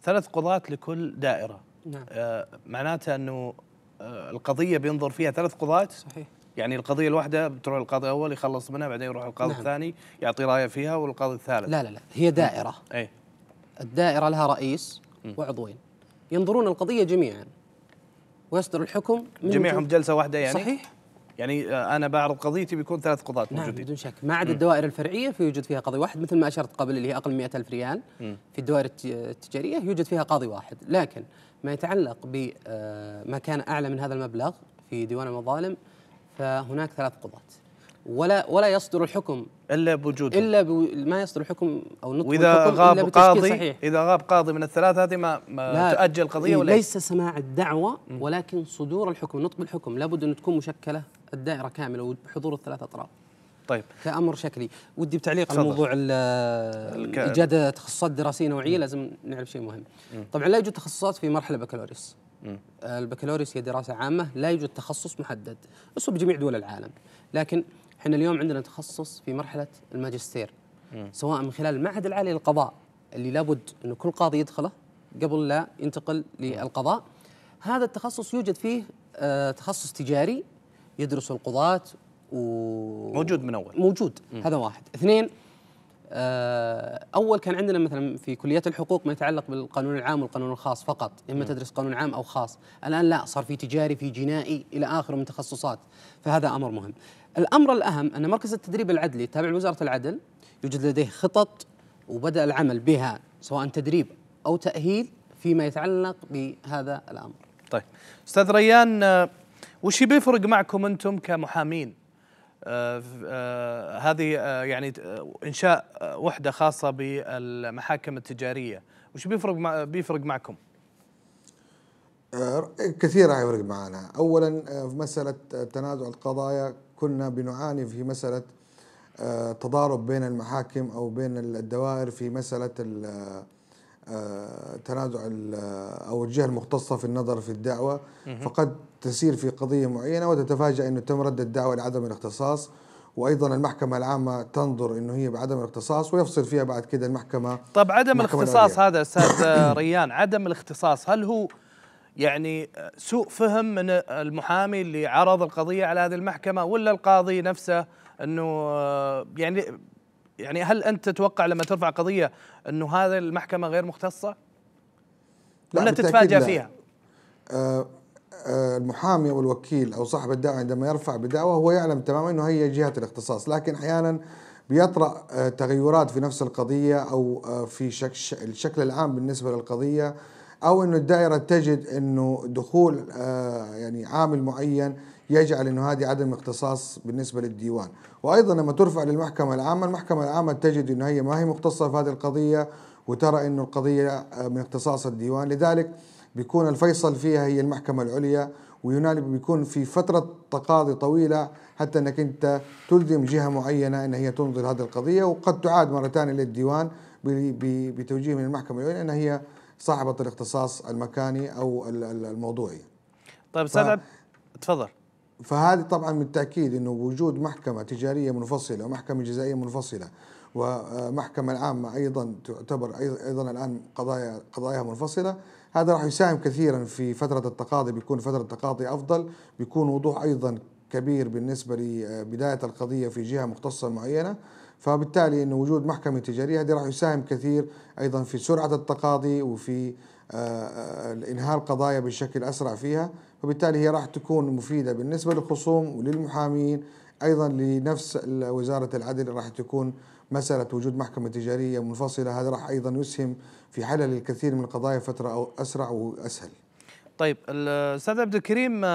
S1: ثلاث قضاة لكل دائرة نعم. آه معناتها انه آه القضيه بينظر فيها ثلاث قضاة صحيح يعني القضيه الواحده بتروح القاضي الاول يخلص منها بعدين يروح القاضي نعم. الثاني يعطي رايه فيها والقاضي الثالث لا لا لا
S4: هي نعم. دائره
S1: اي الدائره لها رئيس م. وعضوين
S4: ينظرون القضيه جميعا ويصدر الحكم من جميعهم جلسه واحده يعني صحيح
S1: يعني آه، انا بعرض قضيتي بيكون ثلاث قضاة نعم موجودين بدون شك
S4: ما عدا الدوائر الفرعيه فيوجد فيها قاضي واحد مثل ما اشرت قبل اللي هي اقل من 100000 ريال م. في الدوائر التجاريه يوجد فيها قاضي واحد لكن ما يتعلق بما آه، كان أعلى من هذا المبلغ في ديوان المظالم فهناك ثلاث قضاة ولا ولا يصدر الحكم الا بوجوده الا بو ما يصدر الحكم
S1: او نطق واذا غاب إلا قاضي صحيح. اذا غاب قاضي من الثلاثه هذه ما, ما لا تؤجل القضيه إيه، ولا ليس
S4: سماع الدعوه ولكن صدور الحكم نطق الحكم لابد ان تكون مشكله الدائره كامله وحضور الثلاث اطراف طيب كامر شكلي ودي بتعليق على موضوع ايجاد تخصصات دراسيه نوعيه لازم نعرف شيء مهم طبعا لا يوجد تخصصات في مرحله بكالوريوس البكالوريوس هي دراسه عامه لا يوجد تخصص محدد اسلوب بجميع دول العالم لكن احنا اليوم عندنا تخصص في مرحله الماجستير سواء من خلال المعهد العالي للقضاء اللي لابد انه كل قاضي يدخله قبل لا ينتقل للقضاء هذا التخصص يوجد فيه آه، تخصص تجاري يدرس القضاة و موجود من اول موجود م. هذا واحد اثنين آه، اول كان عندنا مثلا في كليات الحقوق ما يتعلق بالقانون العام والقانون الخاص فقط اما تدرس قانون عام او خاص الان لا صار في تجاري في جنائي الى اخره من تخصصات فهذا امر مهم الامر الاهم ان مركز التدريب العدلي تابع لوزاره العدل يوجد لديه خطط وبدا العمل بها سواء تدريب او تاهيل فيما يتعلق بهذا الامر
S1: طيب استاذ ريان آه، وش بيفرق معكم انتم كمحامين آه، آه، هذه آه، يعني انشاء وحده خاصه بالمحاكم التجاريه وش بيفرق بيفرق معكم
S3: كثير راح يفرق معنا اولا في مساله تنازع القضايا كنا بنعاني في مساله تضارب بين المحاكم او بين الدوائر في مساله آه، تنازع آه، او الجهه المختصه في النظر في الدعوه فقد تسير في قضيه معينه وتتفاجا انه تم رد الدعوه لعدم الاختصاص وايضا المحكمه العامه تنظر انه هي بعدم الاختصاص ويفصل فيها بعد كده المحكمه طب عدم الاختصاص
S1: هذا استاذ [COUGHS] ريان عدم الاختصاص هل هو يعني سوء فهم من المحامي اللي عرض القضيه على هذه المحكمه ولا القاضي نفسه انه آه، يعني يعني هل انت تتوقع لما ترفع قضيه انه هذا المحكمه غير مختصه؟
S3: ولا تتفاجئ فيها؟ آه، آه، المحامي او الوكيل او صاحب الدعوه عندما يرفع بدعوه هو يعلم تماما انه هي جهه الاختصاص، لكن احيانا بيطرا آه، تغيرات في نفس القضيه او في الشكل العام بالنسبه للقضيه او انه الدائره تجد انه دخول يعني عامل معين يجعل انه هذه عدم اختصاص بالنسبه للديوان. وايضا لما ترفع للمحكمه العامه المحكمه العامه تجد انه هي ما هي مختصه في هذه القضيه وترى انه القضيه آه، من اختصاص الديوان لذلك بيكون الفيصل فيها هي المحكمه العليا وينال بيكون في فتره تقاضي طويله حتى انك انت تلزم جهه معينه ان هي تنظر هذه القضيه وقد تعاد مره ثانيه للديوان بتوجيه من المحكمه العليا ان هي صاحبه الاختصاص المكاني او الموضوعي. طيب استاذ ف... تفضل فهذه طبعا بالتاكيد انه وجود محكمه تجاريه منفصله ومحكمه جزائيه منفصله ومحكمه العامه ايضا تعتبر ايضا الان قضايا قضاياها منفصله هذا راح يساهم كثيرا في فتره التقاضي بيكون فتره التقاضي افضل بيكون وضوح ايضا كبير بالنسبه لبدايه القضيه في جهه مختصه معينه فبالتالي انه وجود محكمه تجاريه هذه راح يساهم كثير ايضا في سرعه التقاضي وفي آه، آه، انهاء القضايا بشكل اسرع فيها وبالتالي هي راح تكون مفيدة بالنسبة للخصوم وللمحامين أيضا لنفس وزارة العدل راح تكون مسألة وجود محكمة تجارية منفصلة هذا راح أيضا يسهم في حلل الكثير من القضايا فترة أو أسرع وأسهل
S1: طيب الأستاذ عبد الكريم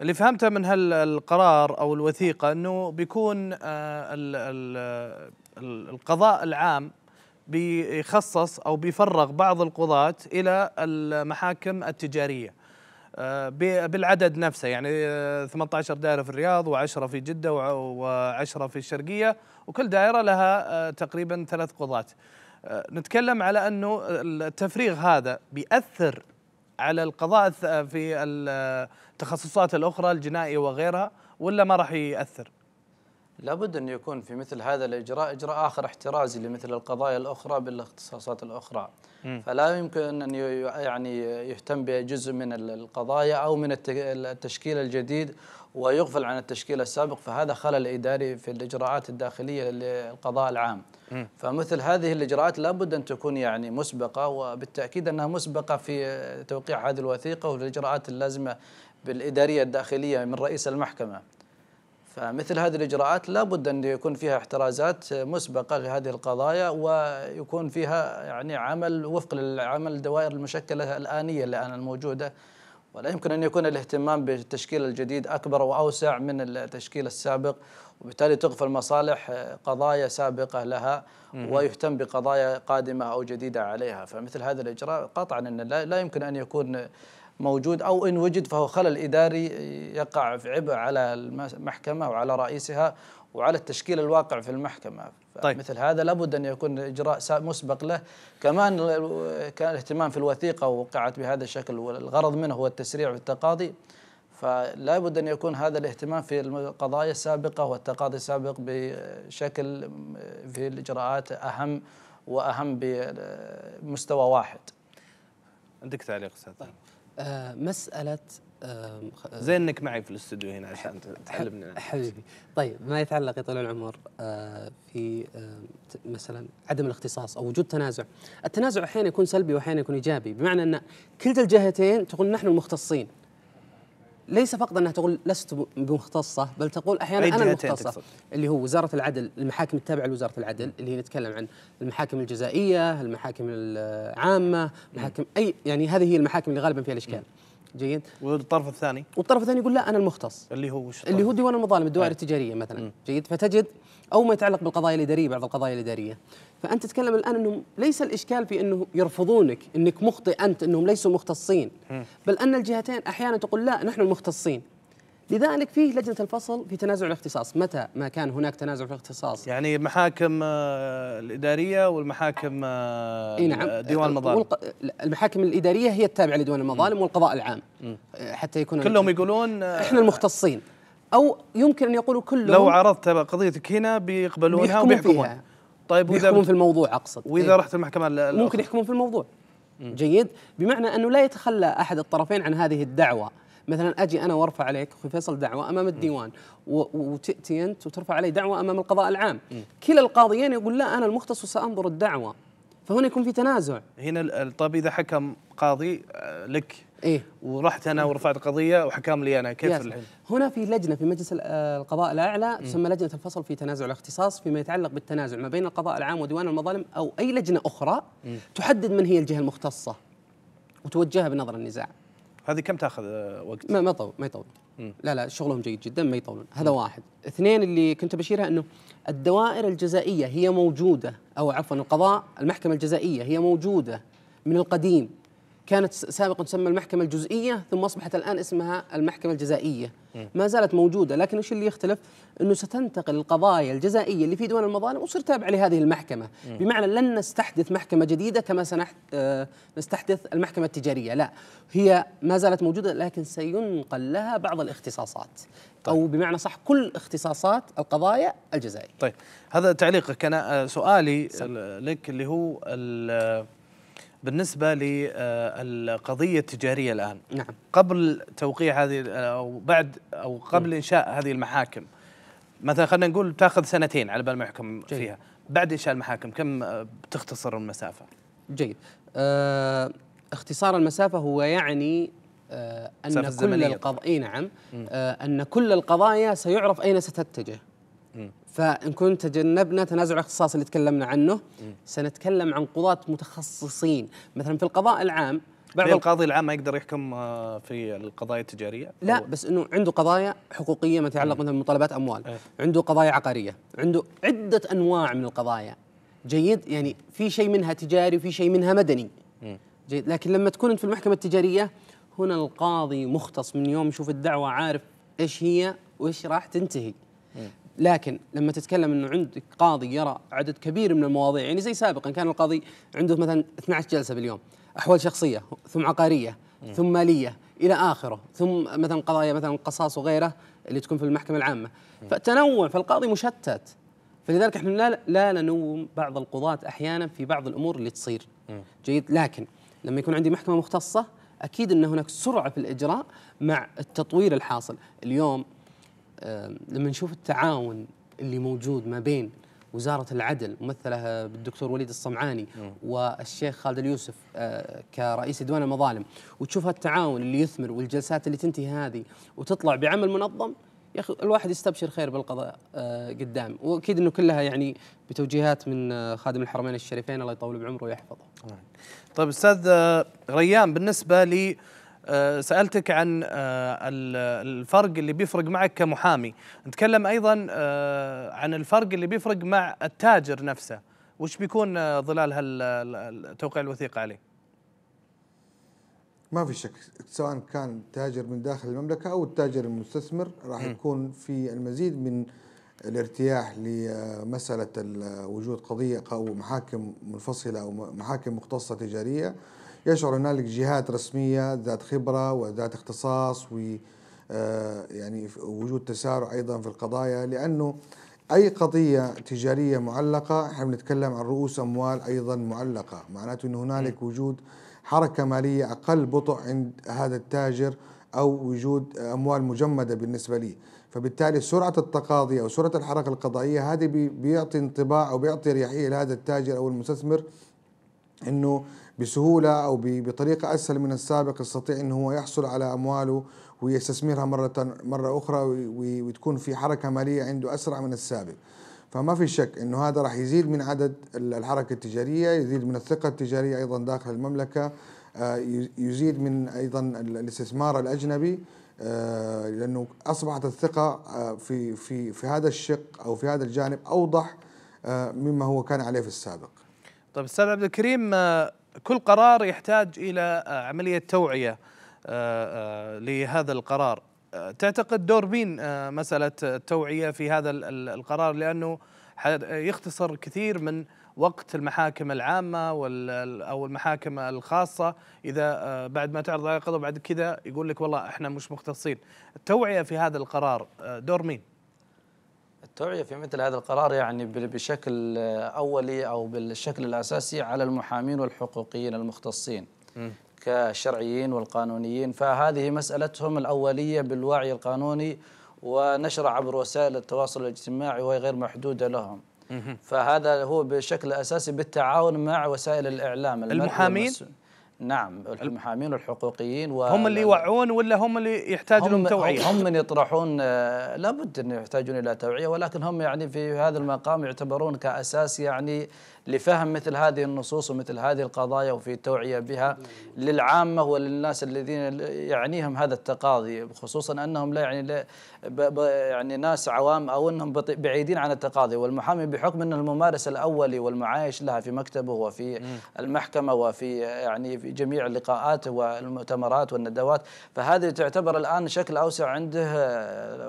S1: اللي فهمته من هالقرار او الوثيقه انه بيكون آه، القضاء العام بيخصص او بيفرغ بعض القضاة الى المحاكم التجاريه بالعدد نفسه يعني 18 آه، دائره في الرياض و10 في جده و10 في الشرقيه وكل دائره لها آه، تقريبا ثلاث قضاة آه، نتكلم على انه التفريغ هذا بيأثر على القضاء في التخصصات الاخرى الجنائي وغيرها ولا ما راح يأثر؟
S5: لابد أن يكون في مثل هذا الإجراء إجراء آخر احترازي لمثل القضايا الأخرى بالاختصاصات الأخرى م. فلا يمكن أن يعني يهتم بجزء من القضايا أو من التشكيل الجديد ويغفل عن التشكيل السابق فهذا خلل إداري في الإجراءات الداخلية للقضاء العام م. فمثل هذه الإجراءات لابد أن تكون يعني مسبقة وبالتأكيد أنها مسبقة في توقيع هذه الوثيقة والإجراءات اللازمة بالإدارية الداخلية من رئيس المحكمة فمثل هذه الإجراءات لا بد أن يكون فيها احترازات مسبقة لهذه القضايا ويكون فيها يعني عمل وفق للعمل الدوائر المشكلة الآنية الآن الموجودة ولا يمكن أن يكون الاهتمام بالتشكيل الجديد أكبر وأوسع من التشكيل السابق وبالتالي تغفل مصالح قضايا سابقة لها ويهتم بقضايا قادمة أو جديدة عليها فمثل هذا الإجراء قطعا أن لا يمكن أن يكون موجود أو إن وجد فهو خلل إداري يقع في عبء على المحكمة وعلى رئيسها وعلى التشكيل الواقع في المحكمة طيب. مثل هذا لابد أن يكون إجراء مسبق له كمان كان الاهتمام في الوثيقة وقعت بهذا الشكل والغرض منه هو التسريع في التقاضي فلا بد أن يكون هذا الاهتمام في القضايا السابقة والتقاضي السابق بشكل في الإجراءات أهم وأهم بمستوى واحد عندك تعليق أستاذ
S1: طيب.
S4: آه، مساله آه، زين
S1: انك معي في الاستوديو هنا عشان تعلمنا
S4: حبيبي طيب ما يتعلق يا طويل العمر آه، في مثلا عدم الاختصاص او وجود تنازع التنازع احيانا يكون سلبي واحيانا يكون ايجابي بمعنى ان كلتا الجهتين تقول نحن المختصين ليس فقط انها تقول لست بمختصه بل تقول احيانا انا المختصه اللي هو وزاره العدل المحاكم التابعه لوزاره العدل اللي هي نتكلم عن المحاكم الجزائيه المحاكم العامه محاكم اي يعني هذه هي المحاكم اللي غالبا فيها الاشكال جيد والطرف الثاني والطرف الثاني يقول لا انا المختص اللي هو اللي هو ديوان المظالم الدوائر إيه. التجاريه مثلا جيد فتجد او ما يتعلق بالقضايا الاداريه بعض القضايا الاداريه فانت تتكلم الان انهم ليس الاشكال في انه يرفضونك انك مخطئ انت انهم ليسوا مختصين بل ان الجهتين احيانا تقول لا نحن المختصين لذلك فيه لجنة الفصل في تنازع الاختصاص متى ما كان هناك تنازع في الاختصاص
S1: يعني المحاكم آه، الإدارية والمحاكم آه، نعم ديوان المظالم
S4: المحاكم الإدارية هي التابعة لديوان المظالم والقضاء العام
S1: آه، حتى يكون كلهم يقولون احنا
S4: المختصين او يمكن ان يقولوا كلهم لو
S1: عرضت قضيتك هنا بيقبلونها وبيحكمون طيب واذا يحكمون في الموضوع اقصد واذا إيه. رحت المحكمه ممكن
S4: يحكمون في الموضوع جيد بمعنى انه لا يتخلى احد الطرفين عن هذه الدعوه مثلا اجي انا وارفع عليك اخوي فيصل دعوه امام الديوان وتاتي انت وترفع علي دعوه امام القضاء العام كلا القاضيين يقول لا انا المختص وسانظر
S1: الدعوه فهنا يكون في تنازع هنا طيب اذا حكم قاضي آه، لك إيه؟ ورحت انا ورفعت قضيه وحكام لي انا كيف
S4: هنا في لجنه في مجلس آه، القضاء الاعلى تسمى لجنه الفصل في تنازع الاختصاص فيما يتعلق بالتنازع ما بين القضاء العام وديوان المظالم او اي لجنه اخرى م. تحدد من هي الجهه المختصه وتوجهها بنظر النزاع هذه كم تاخذ وقت؟ ما يطول ما يطول لا لا شغلهم جيد جدا ما يطولون هذا م. واحد اثنين اللي كنت بشيرها انه الدوائر الجزائيه هي موجوده او عفوا القضاء المحكمه الجزائيه هي موجوده من القديم كانت سابقا تسمى المحكمة الجزئية ثم أصبحت الآن اسمها المحكمة الجزائية ما زالت موجودة لكن ايش اللي يختلف أنه ستنتقل القضايا الجزائية اللي في دول المظالم وتصير تابعة لهذه المحكمة بمعنى لن نستحدث محكمة جديدة كما سنستحدث آه، المحكمة التجارية لا هي ما زالت موجودة لكن سينقل لها بعض الاختصاصات طيب. أو بمعنى صح كل اختصاصات القضايا
S1: الجزائية طيب هذا تعليقك أنا آه، سؤالي سم. لك اللي هو بالنسبة للقضية التجارية الآن نعم. قبل توقيع هذه أو بعد أو قبل نعم. إنشاء هذه المحاكم مثلا خلينا نقول تاخذ سنتين على بال ما يحكم جيد. فيها بعد إنشاء المحاكم كم آه، تختصر المسافة؟ جيد أه اختصار المسافة هو
S4: يعني أه أن كل القضايا نعم أه أن كل القضايا سيعرف أين ستتجه فان كنت تجنبنا تنازع الاختصاص اللي تكلمنا عنه سنتكلم عن قضاة متخصصين مثلا في القضاء العام بعض القاضي العام ما يقدر يحكم آه، في القضايا التجاريه لا بس انه عنده قضايا حقوقيه ما يتعلق مثلا بمطالبات اموال إيه. عنده قضايا عقاريه عنده عده انواع من القضايا جيد يعني في شيء منها تجاري وفي شيء منها مدني جيد لكن لما تكون انت في المحكمه التجاريه هنا القاضي مختص من يوم يشوف الدعوه عارف ايش هي وايش راح تنتهي لكن لما تتكلم انه عندك قاضي يرى عدد كبير من المواضيع يعني زي سابقا كان القاضي عنده مثلا 12 جلسه باليوم احوال شخصيه ثم عقاريه ثم ماليه الى اخره ثم مثلا قضايا مثلا قصاص وغيره اللي تكون في المحكمه العامه فالتنوع فالقاضي مشتت فلذلك احنا لا لا نلوم بعض القضاة احيانا في بعض الامور اللي تصير جيد لكن لما يكون عندي محكمه مختصه اكيد ان هناك سرعه في الاجراء مع التطوير الحاصل اليوم لما نشوف التعاون اللي موجود ما بين وزارة العدل ممثلة بالدكتور وليد الصمعاني م. والشيخ خالد اليوسف آه، كرئيس ديوان المظالم وتشوف هالتعاون اللي يثمر والجلسات اللي تنتهي هذه وتطلع بعمل منظم يا اخي الواحد يستبشر خير بالقضاء آه، قدام واكيد انه كلها يعني بتوجيهات من آه، خادم الحرمين
S1: الشريفين الله يطول بعمره ويحفظه. طيب استاذ ريان بالنسبه لي آه، سالتك عن آه، الفرق اللي بيفرق معك كمحامي نتكلم ايضا آه، عن الفرق اللي بيفرق مع التاجر نفسه وش بيكون ظلال توقيع الوثيقه عليه
S3: ما في شك سواء كان تاجر من داخل المملكه او التاجر المستثمر راح يكون في المزيد من الارتياح لمساله وجود قضيه او محاكم منفصله او محاكم مختصه تجاريه يشعر هنالك جهات رسميه ذات خبره وذات اختصاص و آه، يعني وجود تسارع ايضا في القضايا لانه اي قضيه تجاريه معلقه احنا بنتكلم عن رؤوس اموال ايضا معلقه معناته انه هنالك وجود حركه ماليه اقل بطء عند هذا التاجر او وجود اموال مجمده بالنسبه لي فبالتالي سرعه التقاضي او سرعه الحركه القضائيه هذه بيعطي انطباع او بيعطي اريحيه لهذا التاجر او المستثمر انه بسهولة أو بطريقة أسهل من السابق يستطيع أنه هو يحصل على أمواله ويستثمرها مرة, مرة أخرى وتكون في حركة مالية عنده أسرع من السابق فما في شك أنه هذا راح يزيد من عدد الحركة التجارية يزيد من الثقة التجارية أيضا داخل المملكة آه، يزيد من أيضا الاستثمار الأجنبي آه، لأنه أصبحت الثقة آه، في, في, في هذا الشق أو في هذا الجانب أوضح مما هو كان عليه في السابق
S1: طيب استاذ عبد الكريم كل قرار يحتاج الى آه، عمليه توعيه آه، آه، لهذا القرار تعتقد دور مين مساله التوعيه في هذا القرار لانه يختصر كثير من وقت المحاكم العامة أو المحاكم الخاصة إذا بعد ما تعرض على القضاء بعد كذا يقول لك والله إحنا مش مختصين التوعية في هذا القرار دور مين؟
S5: توعية في مثل هذا القرار يعني بشكل أولي أو بالشكل الأساسي على المحامين والحقوقيين المختصين كشرعيين كالشرعيين والقانونيين فهذه مسألتهم الأولية بالوعي القانوني ونشر عبر وسائل التواصل الاجتماعي وهي غير محدودة لهم فهذا هو بشكل أساسي بالتعاون مع وسائل الإعلام المحامين نعم المحامين الحقوقيين و... هم اللي يوعون ولا هم اللي يحتاجون هم توعيه؟ هم من يطرحون آه، لابد ان يحتاجون الى توعيه ولكن هم يعني في هذا المقام يعتبرون كاساس يعني لفهم مثل هذه النصوص ومثل هذه القضايا وفي التوعية بها للعامة وللناس الذين يعنيهم هذا التقاضي خصوصا أنهم لا يعني لا يعني ناس عوام أو أنهم بعيدين عن التقاضي والمحامي بحكم أن الممارس الأولي والمعايش لها في مكتبه وفي المحكمة وفي يعني في جميع اللقاءات والمؤتمرات والندوات فهذه تعتبر الآن شكل أوسع عنده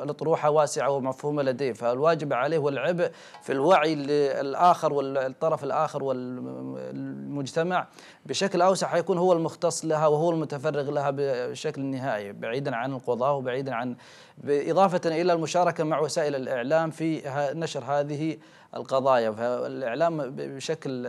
S5: الأطروحة واسعة ومفهومة لديه فالواجب عليه والعبء في الوعي للآخر والطرف الطرف الآخر والمجتمع بشكل أوسع حيكون هو المختص لها وهو المتفرغ لها بشكل نهائي بعيدا عن القضاء وبعيدا عن بإضافة إلى المشاركة مع وسائل الإعلام في نشر هذه القضايا فالإعلام بشكل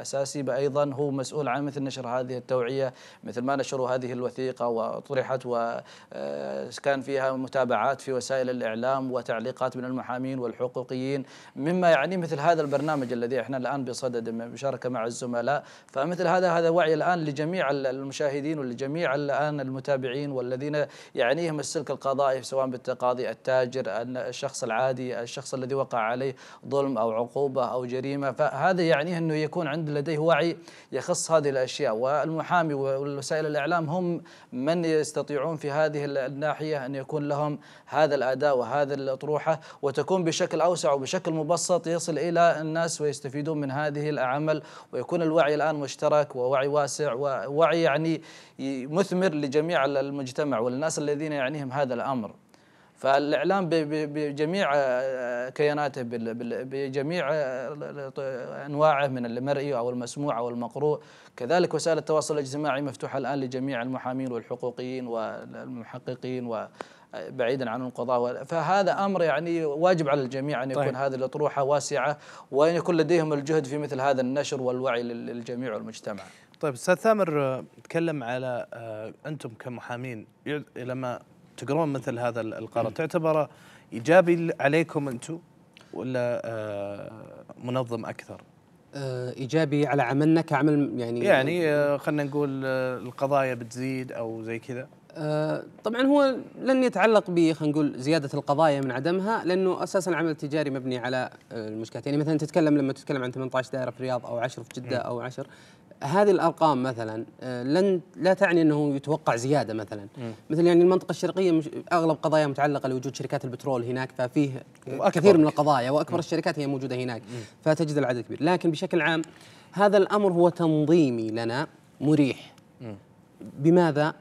S5: أساسي أيضا هو مسؤول عن مثل نشر هذه التوعية مثل ما نشروا هذه الوثيقة وطرحت وكان آه، فيها متابعات في وسائل الإعلام وتعليقات من المحامين والحقوقيين مما يعني مثل هذا البرنامج الذي احنا الآن بصدد مشاركة مع الزملاء فمثل هذا هذا وعي الآن لجميع المشاهدين ولجميع الآن المتابعين والذين يعنيهم السلك القضائي سواء بالتقاضي التاجر الشخص العادي الشخص الذي وقع عليه ظلم أو عقوبة أو جريمة فهذا يعنيه أنه يكون عند لديه وعي يخص هذه الأشياء والمحامي والوسائل الإعلام هم من يستطيعون في هذه الناحية أن يكون لهم هذا الأداء وهذا الأطروحة وتكون بشكل أوسع وبشكل مبسط يصل إلى الناس ويستفيدون من هذه العمل ويكون الوعي الآن مشترك ووعي واسع ووعي يعني مثمر لجميع المجتمع والناس الذين يعنيهم هذا الأمر فالاعلام بجميع آه، كياناته بجميع آه، انواعه من المرئي او المسموع او المقروء كذلك وسائل التواصل الاجتماعي مفتوحه الان لجميع المحامين والحقوقيين والمحققين و بعيدا عن القضاء فهذا امر يعني واجب على الجميع ان يكون طيب. هذه الاطروحه واسعه وان يكون لديهم الجهد في مثل هذا النشر والوعي للجميع والمجتمع.
S1: طيب استاذ ثامر آه، تكلم على انتم كمحامين لما تقرون مثل هذا القرار تعتبر ايجابي عليكم انتم ولا آه، منظم اكثر؟
S4: آه، ايجابي على عملنا كعمل يعني يعني
S1: آه، خلينا نقول القضايا بتزيد او زي كذا
S4: آه، طبعا هو لن يتعلق ب خلينا نقول زياده القضايا من عدمها لانه اساسا العمل التجاري مبني على آه، المشكلات يعني مثلا تتكلم لما تتكلم عن 18 دائره في الرياض او 10 في جده او 10 هذه الارقام مثلا آه، لن لا تعني انه يتوقع زياده مثلا مثل يعني المنطقه الشرقيه مش اغلب قضايا متعلقه لوجود شركات البترول هناك ففيه كثير من القضايا واكبر الشركات هي موجوده هناك فتجد العدد كبير لكن بشكل عام هذا الامر هو تنظيمي لنا مريح بماذا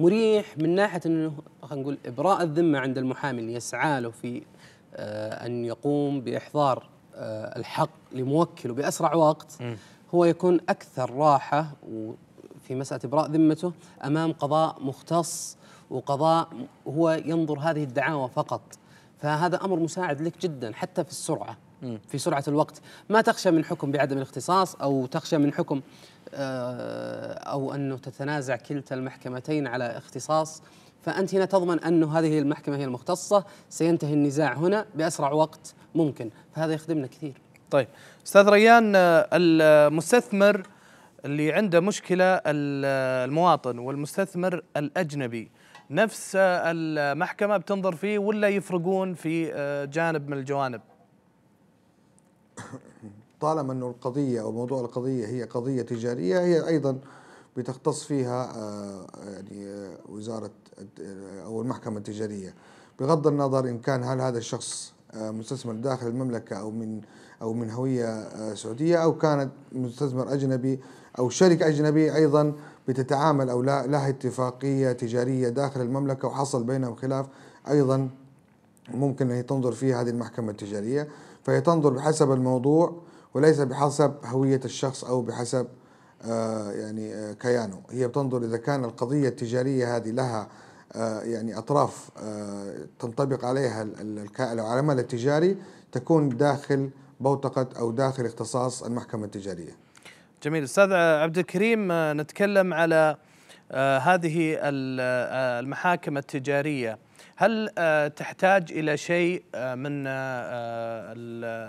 S4: مريح من ناحيه انه خلينا نقول ابراء الذمه عند المحامي اللي يسعى له في آه، ان يقوم باحضار آه، الحق لموكله باسرع وقت هو يكون اكثر راحه في مساله ابراء ذمته امام قضاء مختص وقضاء هو ينظر هذه الدعاوى فقط فهذا امر مساعد لك جدا حتى في السرعه في سرعه الوقت ما تخشى من حكم بعدم الاختصاص او تخشى من حكم آه، أو أنه تتنازع كلتا المحكمتين على اختصاص فأنت هنا تضمن أن هذه المحكمة هي المختصة سينتهي النزاع هنا
S1: بأسرع وقت ممكن فهذا يخدمنا كثير طيب أستاذ ريان المستثمر اللي عنده مشكلة المواطن والمستثمر الأجنبي نفس المحكمة بتنظر فيه ولا يفرقون في آه، جانب من الجوانب [COUGHS]
S3: طالما أن القضية أو موضوع القضية هي قضية تجارية هي أيضا بتختص فيها آه، يعني آه، وزارة أو المحكمة التجارية بغض النظر إن كان هل هذا الشخص آه، مستثمر داخل المملكة أو من أو من هوية سعودية أو كانت مستثمر أجنبي أو شركة أجنبية أيضا بتتعامل أو لها اتفاقية تجارية داخل المملكة وحصل بينهم خلاف أيضا ممكن أن تنظر فيه هذه المحكمة التجارية فهي تنظر بحسب الموضوع وليس بحسب هوية الشخص أو بحسب آه، يعني آه، كيانه هي بتنظر إذا كان القضية التجارية هذه لها آه، يعني أطراف تنطبق عليها العمل التجاري تكون داخل بوتقة أو داخل اختصاص المحكمة التجارية
S1: جميل أستاذ عبد الكريم نتكلم على هذه المحاكم التجارية هل تحتاج إلى شيء من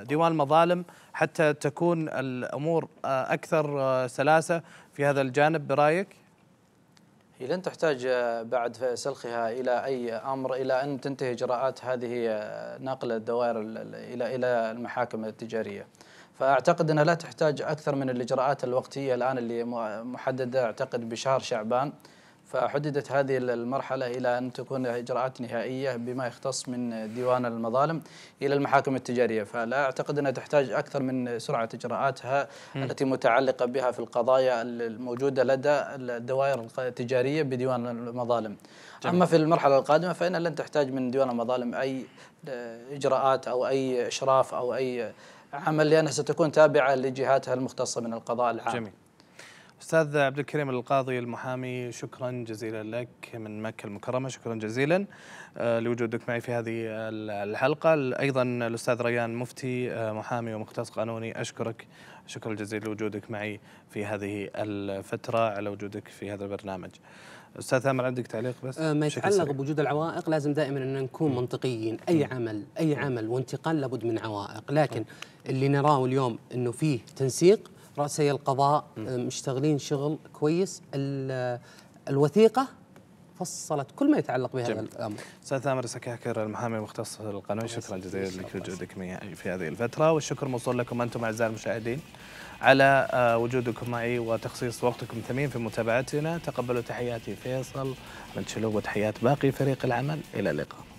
S1: ديوان المظالم حتى تكون الامور آه، اكثر آه، سلاسه في هذا الجانب برايك؟
S5: هي لن تحتاج آه، بعد سلخها الى اي امر الى ان تنتهي اجراءات هذه نقل الدوائر الى الى المحاكم التجاريه. فاعتقد انها لا تحتاج اكثر من الاجراءات الوقتيه الان اللي محدده اعتقد بشهر شعبان. فحددت هذه المرحلة إلى أن تكون إجراءات نهائية بما يختص من ديوان المظالم إلى المحاكم التجارية فلا أعتقد أنها تحتاج أكثر من سرعة إجراءاتها م. التي متعلقة بها في القضايا الموجودة لدى الدوائر التجارية بديوان المظالم جميل. أما في المرحلة القادمة فإن لن تحتاج من ديوان المظالم أي إجراءات أو أي إشراف أو أي عمل لأنها ستكون تابعة لجهاتها المختصة من القضاء العام جميل.
S1: استاذ عبد الكريم القاضي المحامي شكرا جزيلا لك من مكه المكرمه شكرا جزيلا آه، لوجودك معي في هذه الحلقه ايضا الاستاذ ريان مفتي آه، محامي ومختص قانوني اشكرك شكرا جزيلا لوجودك معي في هذه الفتره على وجودك في هذا البرنامج استاذ ثامر عندك تعليق بس آه، ما يتعلق
S4: بوجود العوائق لازم دائما ان نكون منطقيين اي عمل اي عمل وانتقال لابد من عوائق لكن اللي نراه اليوم انه فيه تنسيق رأسي القضاء آه، مشتغلين شغل كويس آه، الوثيقة
S1: فصلت كل ما يتعلق بهذا الامر. استاذ ثامر سكاكر المحامي المختص القانون شكرا جزيلا لك لوجودك في هذه الفتره والشكر موصول لكم انتم اعزائي المشاهدين على آه، وجودكم معي وتخصيص وقتكم الثمين في متابعتنا تقبلوا تحياتي فيصل من شلوب وتحيات باقي فريق العمل الى اللقاء.